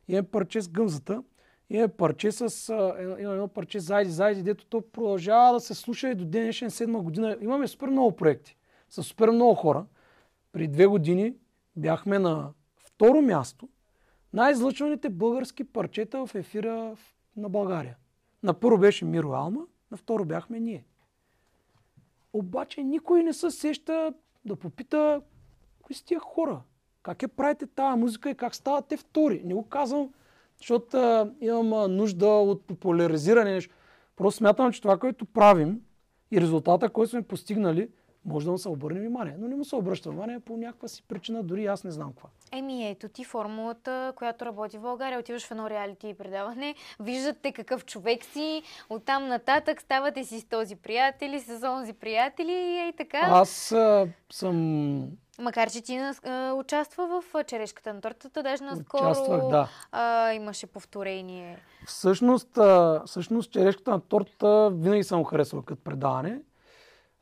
имаме парче с Гъмзата, имаме парче с... Имаме едно парче Зайди, Зайди, дето то продължава да се слуша и до ден днешен седма година. Имаме супер много проекти с супер много хора. При две години бяхме на второ място най-излъчваните български парчета в ефира на България. На първо беше Миро Алма, на второ бяхме ние. Обаче никой не се сеща да попита кои са тия хора, как я правите тази музика и как стават те втори. Не го казвам, защото а, имам а, нужда от популяризиране нещо. Просто смятам, че това, което правим и резултата, който сме постигнали, може да му се обърне внимание. Но не му се обръща внимание по някаква си причина, дори аз не знам каква. Еми, ето ти формулата, която работи в България. Отиваш в едно реалити и предаване, виждате какъв човек си, оттам нататък ставате си с този приятели, с онзи приятели и ей така. Аз а, съм Макар, че ти а, участва в черешката на тортата, даже наскоро Участвах, да. а, имаше повторение. Всъщност, а, всъщност, черешката на тортата винаги съм харесвал като предаване.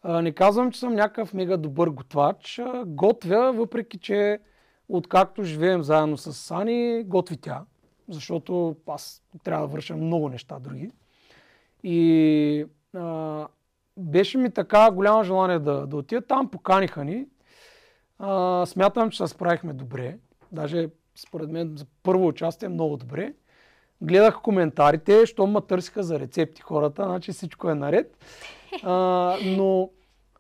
Не казвам, че съм някакъв мега добър готвач. Готвя, въпреки че откакто живеем заедно с Сани, готви тя. Защото аз трябва да върша много неща други. И а, беше ми така голямо желание да, да отида там, поканиха ни. А, смятам, че се справихме добре. Даже според мен за първо участие много добре. Гледах коментарите, щом ма търсиха за рецепти хората, значи всичко е наред. А, но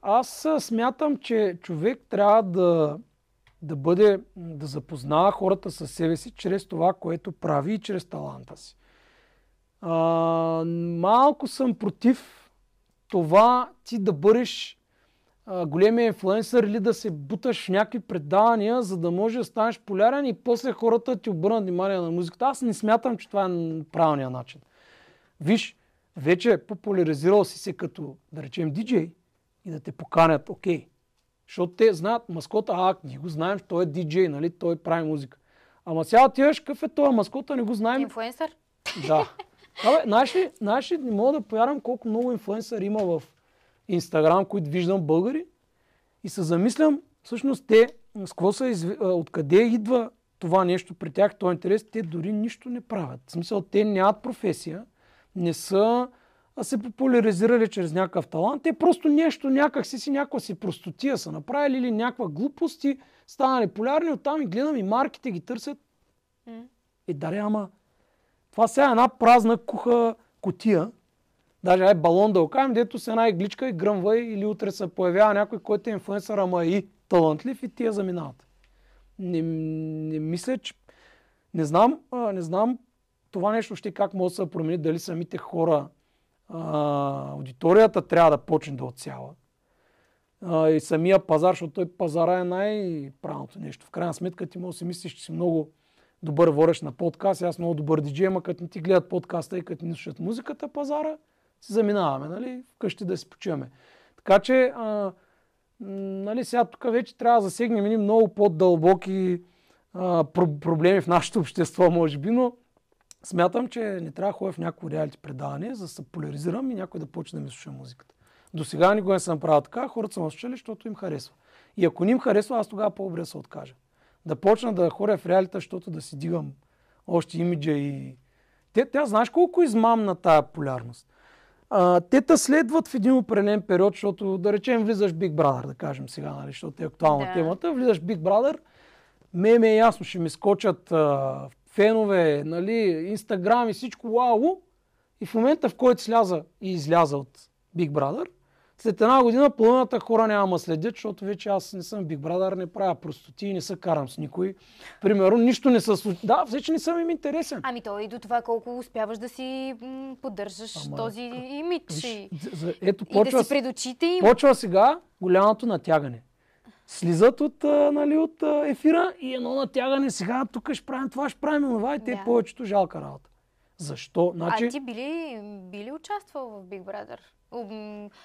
аз смятам, че човек трябва да, да бъде, да запознава хората със себе си чрез това, което прави и чрез таланта си. А, малко съм против това ти да бъдеш големия инфлуенсър или да се буташ в някакви предавания, за да може да станеш полярен и после хората ти обърнат внимание на музиката. Аз не смятам, че това е правилният начин. Виж, вече популяризирал си се като, да речем, диджей и да те поканят, окей. Okay. Защото те знаят маскота, а ние го знаем, че той е диджей, нали? той прави музика. Ама сега еш, какъв е това маскота, не го знаем. Инфуенсър? Да. Абе, знаеш ли, знаеш ли, не мога да повярвам колко много инфлуенсър има в Инстаграм, които виждам българи. И се замислям, всъщност те, с какво са, изв... откъде идва това нещо при тях, този е интерес, те дори нищо не правят. В смисъл, те нямат професия, не са се популяризирали чрез някакъв талант. Те просто нещо, някак си си някаква си простотия са направили или някаква глупост и станали полярни. Оттам и гледам и марките ги търсят. Mm. И даре, ама това сега е една празна куха котия. Даже е балон да окажем, дето с една игличка и гръмва или утре се появява някой, който е инфуенсър, ама и талантлив и тия заминават. Не, не мисля, че... Не знам, а, не знам това нещо ще как може да се промени, дали самите хора а, аудиторията трябва да почне да отсява. А, и самия пазар, защото той пазара е най-правилното нещо. В крайна сметка ти може да си мислиш, че си много добър вореш на подкаст, аз много добър диджей, ама като не ти гледат подкаста и като не слушат музиката, пазара, си заминаваме, нали? Вкъщи да си почиваме. Така че, а, нали, сега тук вече трябва да засегнем едни много по-дълбоки а, проблеми в нашето общество, може би, но смятам, че не трябва да ходя в някакво реалити предаване, за да се поляризирам и някой да почне да ми слуша музиката. До сега никога не съм правил така, хората са ме слушали, защото им харесва. И ако не им харесва, аз тогава по-добре се откажа. Да почна да хоря в реалита, защото да си дигам още имиджа и... Те, тя знаеш колко измамна тая полярност. А, те те следват в един определен период, защото да речем влизаш Big Brother, да кажем сега, нали, защото е актуална да. темата. Влизаш Big Brother, ме, ме е ясно, ще ми скочат а, в фенове, нали, Инстаграм и всичко вау. И в момента, в който сляза и изляза от Big Brother, след една година половината хора няма да следят, защото вече аз не съм Big Brother, не правя простоти, не се карам с никой. Примерно, нищо не се случва. Да, вече не съм им интересен. Ами то и до това колко успяваш да си поддържаш Ама, този имидж. Виж, и... Ето, почва, и да си пред очите им. Почва сега голямото натягане слизат от, нали, от ефира и едно натягане сега, тук ще правим това, ще правим това и е, те yeah. повечето жалка работа. Защо? Значи... А ти били, били участвал в Big Brother?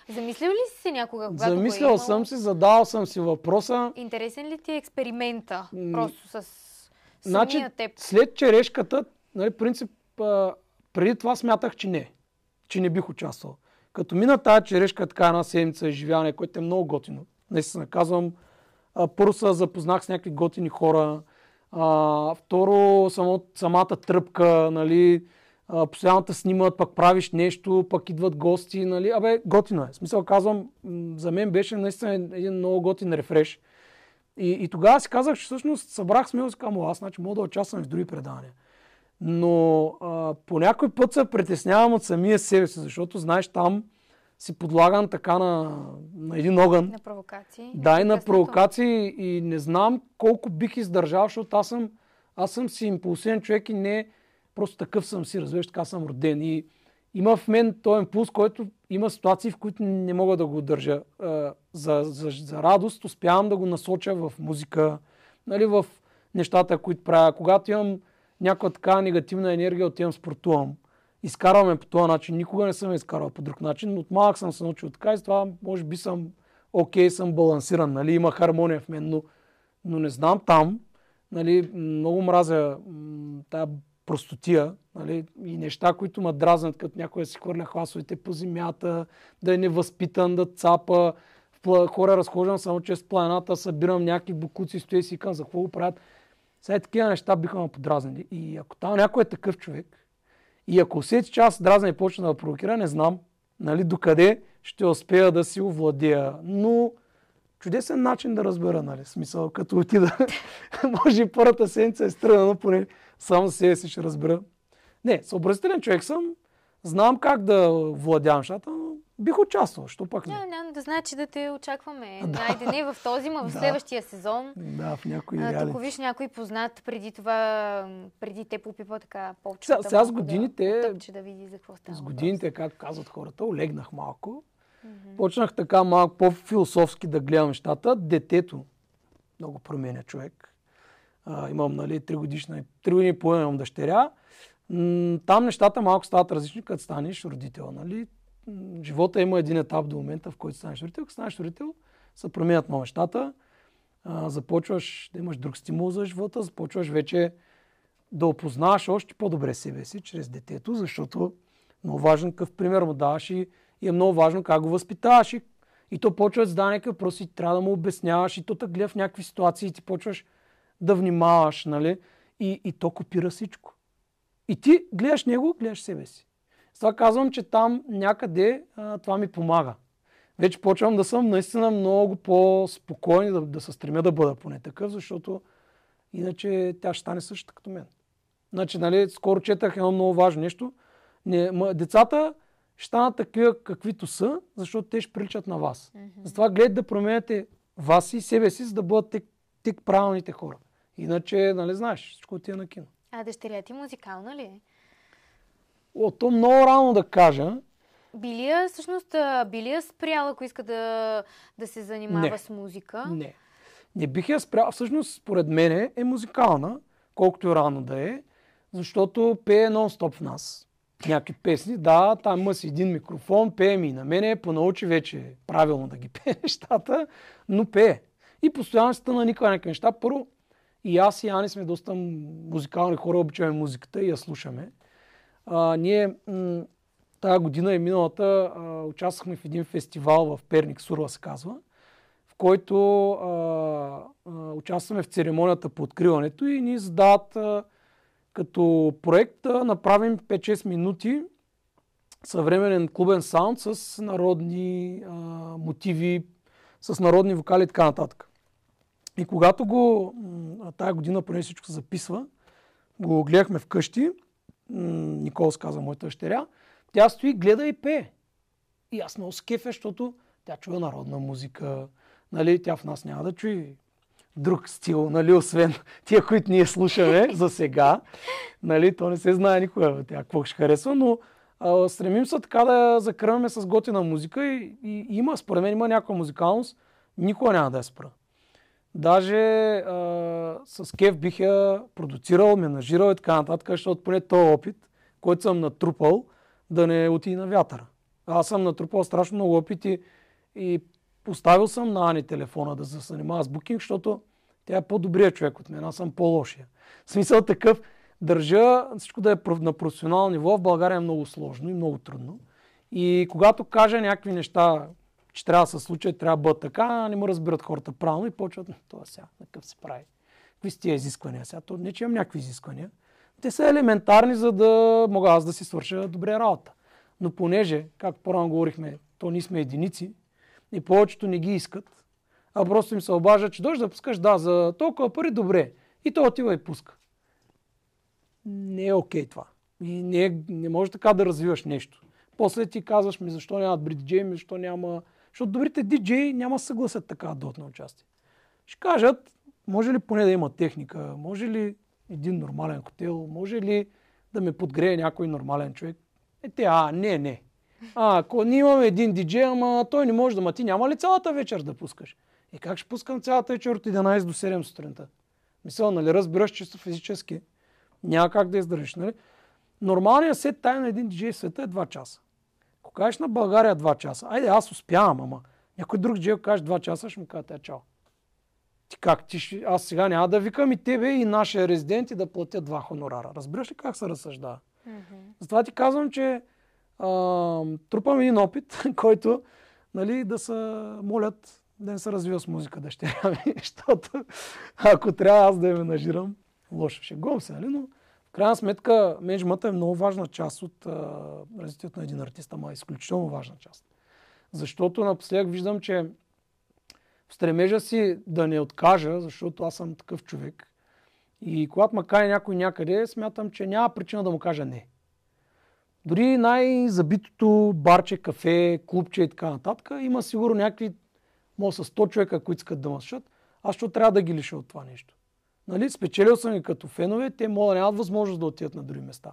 Замислил ли си се някога, когато е Замислял съм си, задал съм си въпроса. Интересен ли ти е експеримента? Просто с значи, теб. След черешката, нали, принцип, преди това смятах, че не. Че не бих участвал. Като мина тази черешка така една седмица изживяване, е което е много готино. Наистина казвам, първо се запознах с някакви готини хора, а, второ само, самата тръпка, нали, постоянно те снимат, пък правиш нещо, пък идват гости, нали, абе, готино е. В смисъл казвам, за мен беше наистина един много готин рефреш. И, и тогава си казах, че всъщност събрах смелост към аз, значи мога да участвам в други предания. Но а, по някой път се притеснявам от самия себе си, защото знаеш там, си подлаган така на, на един огън. На провокации. Да, и на провокации. И не знам колко бих издържал, защото аз съм, аз съм си импулсивен човек и не просто такъв съм си, разбираш, така съм роден. И има в мен този импулс, който има ситуации, в които не мога да го държа. За, за, за радост успявам да го насоча в музика, нали, в нещата, които правя. Когато имам някаква така негативна енергия, отивам спортувам изкарваме по този начин. Никога не съм изкарвал по друг начин. От малък съм се научил така и това, може би съм окей, okay, съм балансиран. Нали? Има хармония в мен, но, но не знам там. Нали? Много мразя тази простотия нали? и неща, които ме дразнат, като някой да си хвърля хвасовете по земята, да е невъзпитан, да цапа. хора разхождам само чрез планата, събирам някакви букуци, стоя и си към за какво го правят. Сега такива неща биха ме подразнили. И ако там някой е такъв човек, и ако усети, че аз дразна и почна да провокира, не знам нали, докъде ще успея да си овладея. Но чудесен начин да разбера, нали, смисъл, като отида. Може и първата седмица е страна, но поне само себе си ще разбера. Не, съобразителен човек съм, знам как да владявам нещата, но бих участвал, що пък не. Не, няма да значи да те очакваме. Да. Найде не в този, ма в да. следващия сезон. Да, в някои реалити. Ако виж някой познат преди това, преди те попипа така повече. Сега, с годините... Да, да види за какво става. С годините, както казват хората, олегнах малко. Mm-hmm. Почнах така малко по-философски да гледам нещата. Детето много променя човек. А, имам, нали, 3 годишна, 3 години и дъщеря. Там нещата малко стават различни, като станеш родител, нали? живота има един етап до момента, в който станеш родител. Като станеш родител, се променят много нещата, започваш да имаш друг стимул за живота, започваш вече да опознаваш още по-добре себе си чрез детето, защото много важно какъв пример му даваш и, и е много важно как го възпитаваш и, и то почва да задава някакви въпроси, трябва да му обясняваш и то те гледа в някакви ситуации и ти почваш да внимаваш, нали? И, и то копира всичко. И ти гледаш него, гледаш себе си. Сега казвам, че там някъде а, това ми помага. Вече почвам да съм наистина много по-спокоен да, да се стремя да бъда поне такъв, защото иначе тя ще стане същата като мен. Значи, нали, скоро четах едно много важно нещо. Не, ма, децата ще станат такива каквито са, защото те ще приличат на вас. Mm-hmm. Затова гледайте да променяте вас и себе си, за да бъдат тик, тик правилните хора. Иначе, нали знаеш, всичко ти е на кино. А дъщеря ти е музикална ли е? О, то много рано да кажа. Билия, всъщност, билия е спрял, ако иска да, да се занимава не. с музика? Не. Не бих я спрял. Всъщност, според мен, е музикална, колкото и рано да е, защото пее нон-стоп в нас. Някакви песни, да, там има си един микрофон, пее ми и на мене, понаучи вече правилно да ги пее нещата, но пее. И постоянно се никога някакви неща. Първо, и аз и Ани сме доста музикални хора, обичаме музиката и я слушаме. А, ние м- тази година и миналата а, участвахме в един фестивал в Перник, Сурва се казва, в който а, а, участваме в церемонията по откриването и ни задават а, като проект да направим 5-6 минути съвременен клубен саунд с народни а, мотиви, с народни вокали и така нататък. И когато го, тая година поне всичко се записва, го гледахме вкъщи, Никол сказа моята дъщеря, тя стои, гледа и пее. И аз много скефя, защото тя чува народна музика. Нали, тя в нас няма да чуе друг стил, нали, освен тия, които ние слушаме за сега. Нали, то не се знае никога тя какво ще харесва, но а, стремим се така да закръваме с готина музика и, и, и има, според мен има някаква музикалност. Никога няма да я спра. Даже а, с Кев бих я продуцирал, менажирал и така нататък, защото поне този опит, който съм натрупал, да не отиде на вятъра. Аз съм натрупал страшно много опити и поставил съм на Ани телефона да се занимава с букинг, защото тя е по-добрият човек от мен, аз съм по-лошия. В смисъл такъв, държа всичко да е на професионално ниво. В България е много сложно и много трудно. И когато кажа някакви неща, че трябва да се случи, трябва да бъдат така, не му разбират хората правилно и почват, това сега, какъв се прави. Какви са тия изисквания сега? То не, че имам някакви изисквания. Те са елементарни, за да мога аз да си свърша добре работа. Но понеже, както по-рано говорихме, то ние сме единици и повечето не ги искат, а просто им се обажда, че дойш да пускаш, да, за толкова пари, добре. И то отива и пуска. Не е окей okay това. И не, е, не може така да развиваш нещо. После ти казваш ми защо нямат бриджи, ми защо няма защото добрите диджеи няма да съгласят така да дойдат на участие. Ще кажат, може ли поне да има техника, може ли един нормален хотел, може ли да ме подгрее някой нормален човек. Е, те, а, не, не. А, ако ние имаме един диджей, ама той не може да ма ти няма ли цялата вечер да пускаш? И е, как ще пускам цялата вечер от 11 до 7 сутринта? Мисля, нали, разбираш чисто физически. Няма как да издържиш, нали? Нормалният сет тайна на един диджей в света е 2 часа кажеш на България два часа, айде аз успявам, ама някой друг джей, ако кажеш два часа, ще му кажа тя чао. Ти как? Ти, аз сега няма да викам и тебе и нашия резидент и да платя два хонорара. Разбираш ли как се разсъждава? Mm-hmm. Затова ти казвам, че а, трупам един опит, който нали, да се молят да не се развива с музика дъщеря ми, защото ако трябва аз да я менажирам, лошо ще гом се, нали? но крайна сметка менеджмента е много важна част от развитието на един артист, ама е изключително важна част. Защото напоследък виждам, че в стремежа си да не откажа, защото аз съм такъв човек, и когато ме кае някой някъде, смятам, че няма причина да му кажа не. Дори най-забитото барче, кафе, клубче и така нататък, има сигурно някакви, може с 100 човека, които искат да мъсшат, аз ще трябва да ги лиша от това нещо. Нали? Спечелил съм ги като фенове, те мога да нямат възможност да отидат на други места.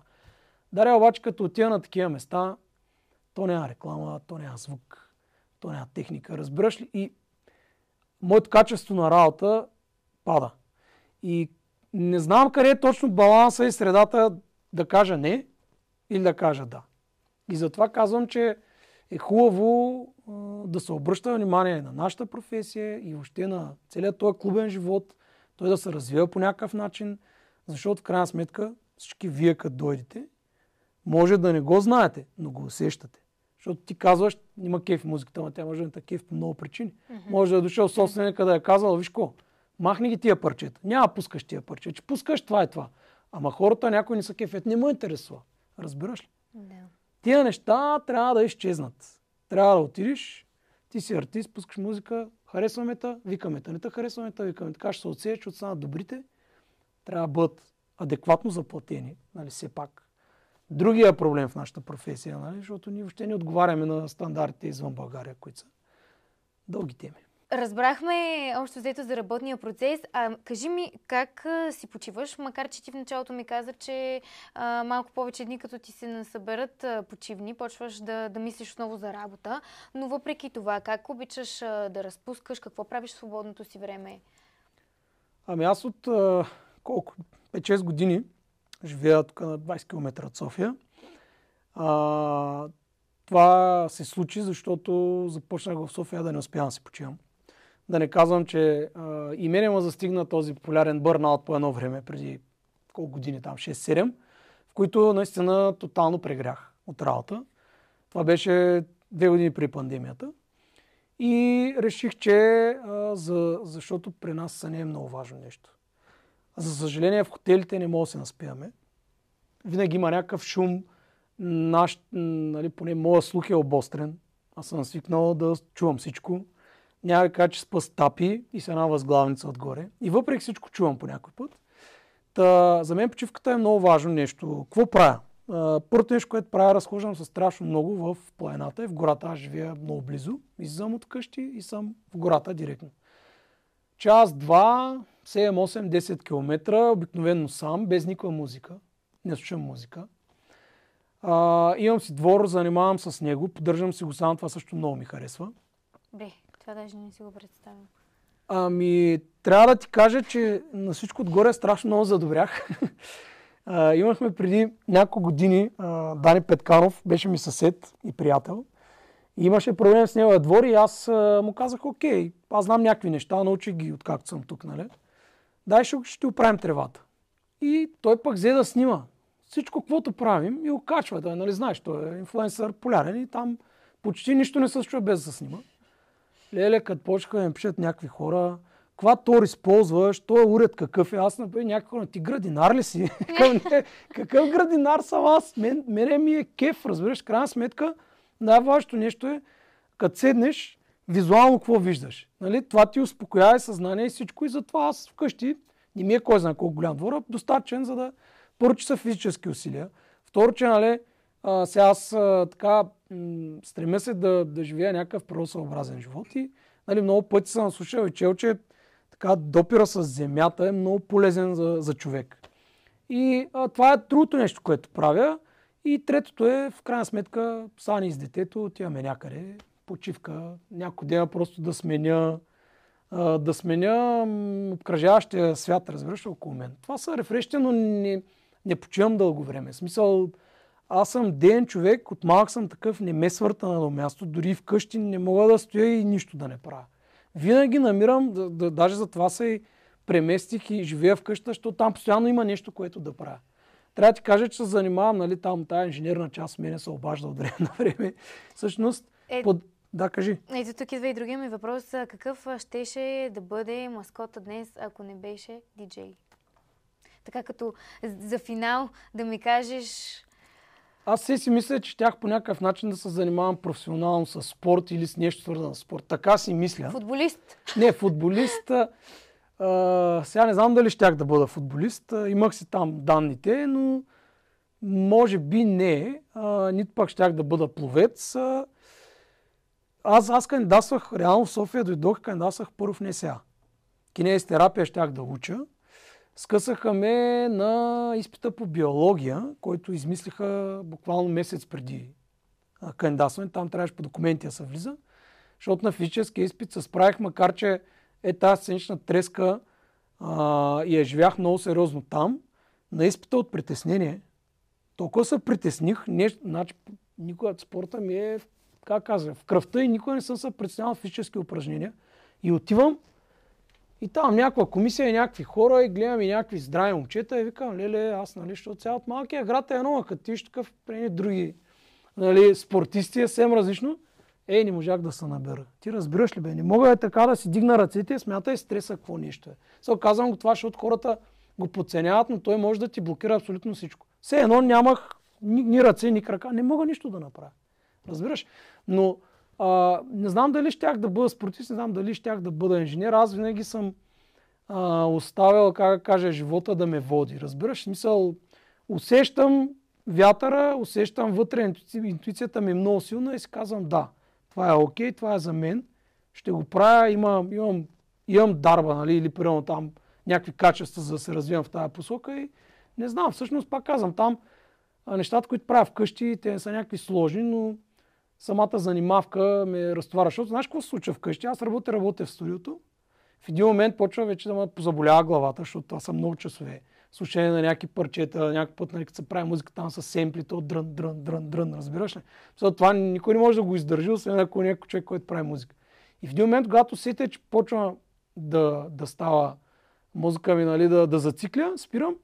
Даря обаче като отида на такива места, то няма реклама, то няма звук, то няма техника, разбираш ли? И моето качество на работа пада. И не знам къде е точно баланса и средата да кажа не или да кажа да. И затова казвам, че е хубаво да се обръща внимание на нашата професия и въобще на целият този клубен живот, той да се развива по някакъв начин, защото в крайна сметка всички вие като дойдете, може да не го знаете, но го усещате. Защото ти казваш, има кеф музиката, но тя може да не е кеф по много причини. Mm-hmm. Може да е дошъл собственика да е казал, виж ко, махни ги тия парчета. Няма пускаш тия парчета. Че пускаш, това е това. Ама хората някои не са кефят. Не му е интересува. Разбираш ли? Да. Тия неща трябва да изчезнат. Трябва да отидеш, ти си артист, пускаш музика, Харесваме та, викаме та. Не та харесваме та, викаме. Така ще се че от отстанат добрите. Трябва да бъдат адекватно заплатени, нали, все пак. Другия е проблем в нашата професия, нали, защото ние въобще не отговаряме на стандартите извън България, които са дълги теми. Разбрахме още взето за работния процес. А, кажи ми, как а, си почиваш? Макар, че ти в началото ми каза, че а, малко повече дни, като ти се насъберат а, почивни, почваш да, да мислиш отново за работа. Но въпреки това, как обичаш а, да разпускаш? Какво правиш в свободното си време? Ами аз от а, колко? 5-6 години живея тук на 20 км от София. А, това се случи, защото започнах в София да не успявам да се почивам. Да не казвам, че а, и мене ме застигна този полярен бърнаут по едно време, преди колко години там, 6-7, в които наистина тотално прегрях от работа. Това беше две години при пандемията. И реших, че а, за, защото при нас са не е много важно нещо. За съжаление, в хотелите не мога да се наспиваме. Винаги има някакъв шум. Наш, нали, поне моя слух е обострен. Аз съм свикнал да чувам всичко да кажа, че спа стапи и с една възглавница отгоре. И въпреки всичко чувам по някой път. Та, за мен почивката е много важно нещо. Какво правя? Първото нещо, което правя, разхождам се страшно много в планината и в гората. Аз живея много близо. Излизам от къщи и съм в гората директно. Час, два, 7, 8, 10 км, обикновено сам, без никаква музика. Не слушам музика. А, имам си двор, занимавам с него, поддържам си го сам, това също много ми харесва. Бе, това даже не си го представям. Ами, трябва да ти кажа, че на всичко отгоре страшно много задобрях. а, имахме преди няколко години а, Дани Петканов, беше ми съсед и приятел. И имаше проблем с неговия двор и аз а, му казах, окей, аз знам някакви неща, научих ги откакто съм тук, нали? Дай ще, ще оправим тревата. И той пък взе да снима. Всичко, каквото правим, и окачва. Той, е, нали, знаеш, той е инфлуенсър, полярен и там почти нищо не се без да снима леле, като почнаха да ми пишат някакви хора, каква тор използваш, той е уред какъв е. Аз например някакво, ти градинар ли си? какъв градинар съм аз? Мен, мене ми е кеф, разбираш, крайна сметка най-важното нещо е, като седнеш, визуално какво виждаш. Нали? Това ти успокоява съзнание и всичко и затова аз вкъщи не ми е кой знае колко голям двор, достатъчен за да поръча са физически усилия. Второ, че нали, а, сега аз а, така стремя се да, да живея някакъв природосъобразен живот и нали, много пъти съм слушал и чел, че така, допира с земята е много полезен за, за човек. И а, това е другото нещо, което правя. И третото е, в крайна сметка, сани с детето, отиваме някъде, почивка, някой ден просто да сменя, а, да сменя обкръжаващия свят, разбираш, около мен. Това са рефрещи, но не, не почивам дълго време. В смисъл, аз съм ден човек, от малък съм такъв, не ме свърта на едно място, дори вкъщи не мога да стоя и нищо да не правя. Винаги намирам, да, да, даже за това се преместих и живея вкъща, защото там постоянно има нещо, което да правя. Трябва да ти кажа, че се занимавам, нали, там тая инженерна част мене се обажда от време на време. Всъщност, е, под... да, кажи. Е, ето тук идва и другия ми въпрос. Какъв щеше да бъде маскота днес, ако не беше диджей? Така като за финал да ми кажеш аз си си мисля, че щях по някакъв начин да се занимавам професионално с спорт или с нещо свързано с спорт. Така си мисля. Футболист? Не, футболист. А, сега не знам дали щях да бъда футболист. А, имах си там данните, но може би не. А, нито пък щях да бъда пловец. А, аз, аз кандидатствах, реално в София дойдох, кандидатствах първо в НСА. терапия щях да уча. Скъсаха ме на изпита по биология, който измислиха буквално месец преди кандидатстване. Там трябваше по документи да се влиза. Защото на физическия изпит се справих, макар че е тази сценична треска а, и я живях много сериозно там. На изпита от притеснение. Толкова се притесних, не, значи, никога спорта ми е, как казвам, в кръвта и никога не съм се притеснявал физически упражнения. И отивам и там някаква комисия и някакви хора и гледам и някакви здрави момчета и викам, леле, аз нали, защото цял от малкия град е едно, а като ти такъв при нали, други нали, спортисти е съвсем различно. Ей, не можах да се набера. Ти разбираш ли бе? Не мога е така да си дигна ръцете и смятай стреса какво нещо е. Сега казвам го това, защото хората го подценяват, но той може да ти блокира абсолютно всичко. Все едно нямах ни, ни ръце, ни крака. Не мога нищо да направя. Разбираш? Но а, не знам дали щях да бъда спортист, не знам дали щях да бъда инженер. Аз винаги съм а, оставил, как кажа, живота да ме води. Разбираш? Смисъл, усещам вятъра, усещам вътре, интуицията ми е много силна и си казвам да, това е окей, okay, това е за мен. Ще го правя, имам, имам, имам дарба, нали, или примерно там някакви качества, за да се развивам в тази посока и не знам, всъщност пак казвам, там нещата, които правя вкъщи, те не са някакви сложни, но самата занимавка ме разтоваря. Защото знаеш какво се случва вкъщи? Аз работя, работя в студиото. В един момент почва вече да ме позаболява главата, защото това са много часове. Слушане на някакви парчета, някакъв път, нали, като се прави музика там с семпли, то дрън, дрън, дрън, дрън, разбираш ли? Защото това никой не може да го издържи, освен ако е някой човек, който прави музика. И в един момент, когато те, че почва да, да става музика ми нали, да, да зацикля, спирам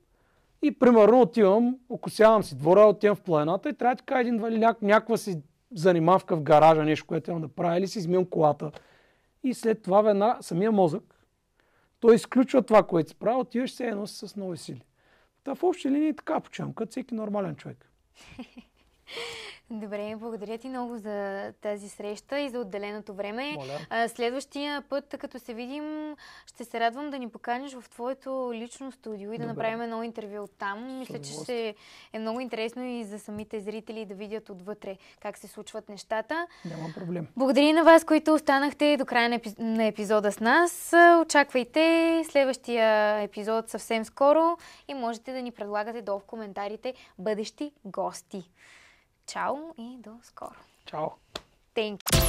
и примерно отивам, окусявам си двора, отивам в планината и трябва така един или някаква си занимавка в гаража, нещо, което имам да правя, или си измивам колата. И след това веднага самия мозък, той изключва това, което си прави, отиваш се едно с нови сили. Та в общи линии така почивам, като всеки нормален човек. Добре, благодаря ти много за тази среща и за отделеното време. Моля. Следващия път, като се видим, ще се радвам да ни поканиш в твоето лично студио и да направим едно интервю от там. Мисля, че ще е много интересно и за самите зрители да видят отвътре как се случват нещата. Няма проблем. Благодаря на вас, които останахте до края на, на епизода с нас. Очаквайте следващия епизод съвсем скоро и можете да ни предлагате долу в коментарите бъдещи гости. Чао и до скоро. Чао. Thank you.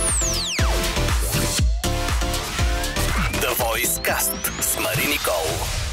The Voice Cast с Мари Никол.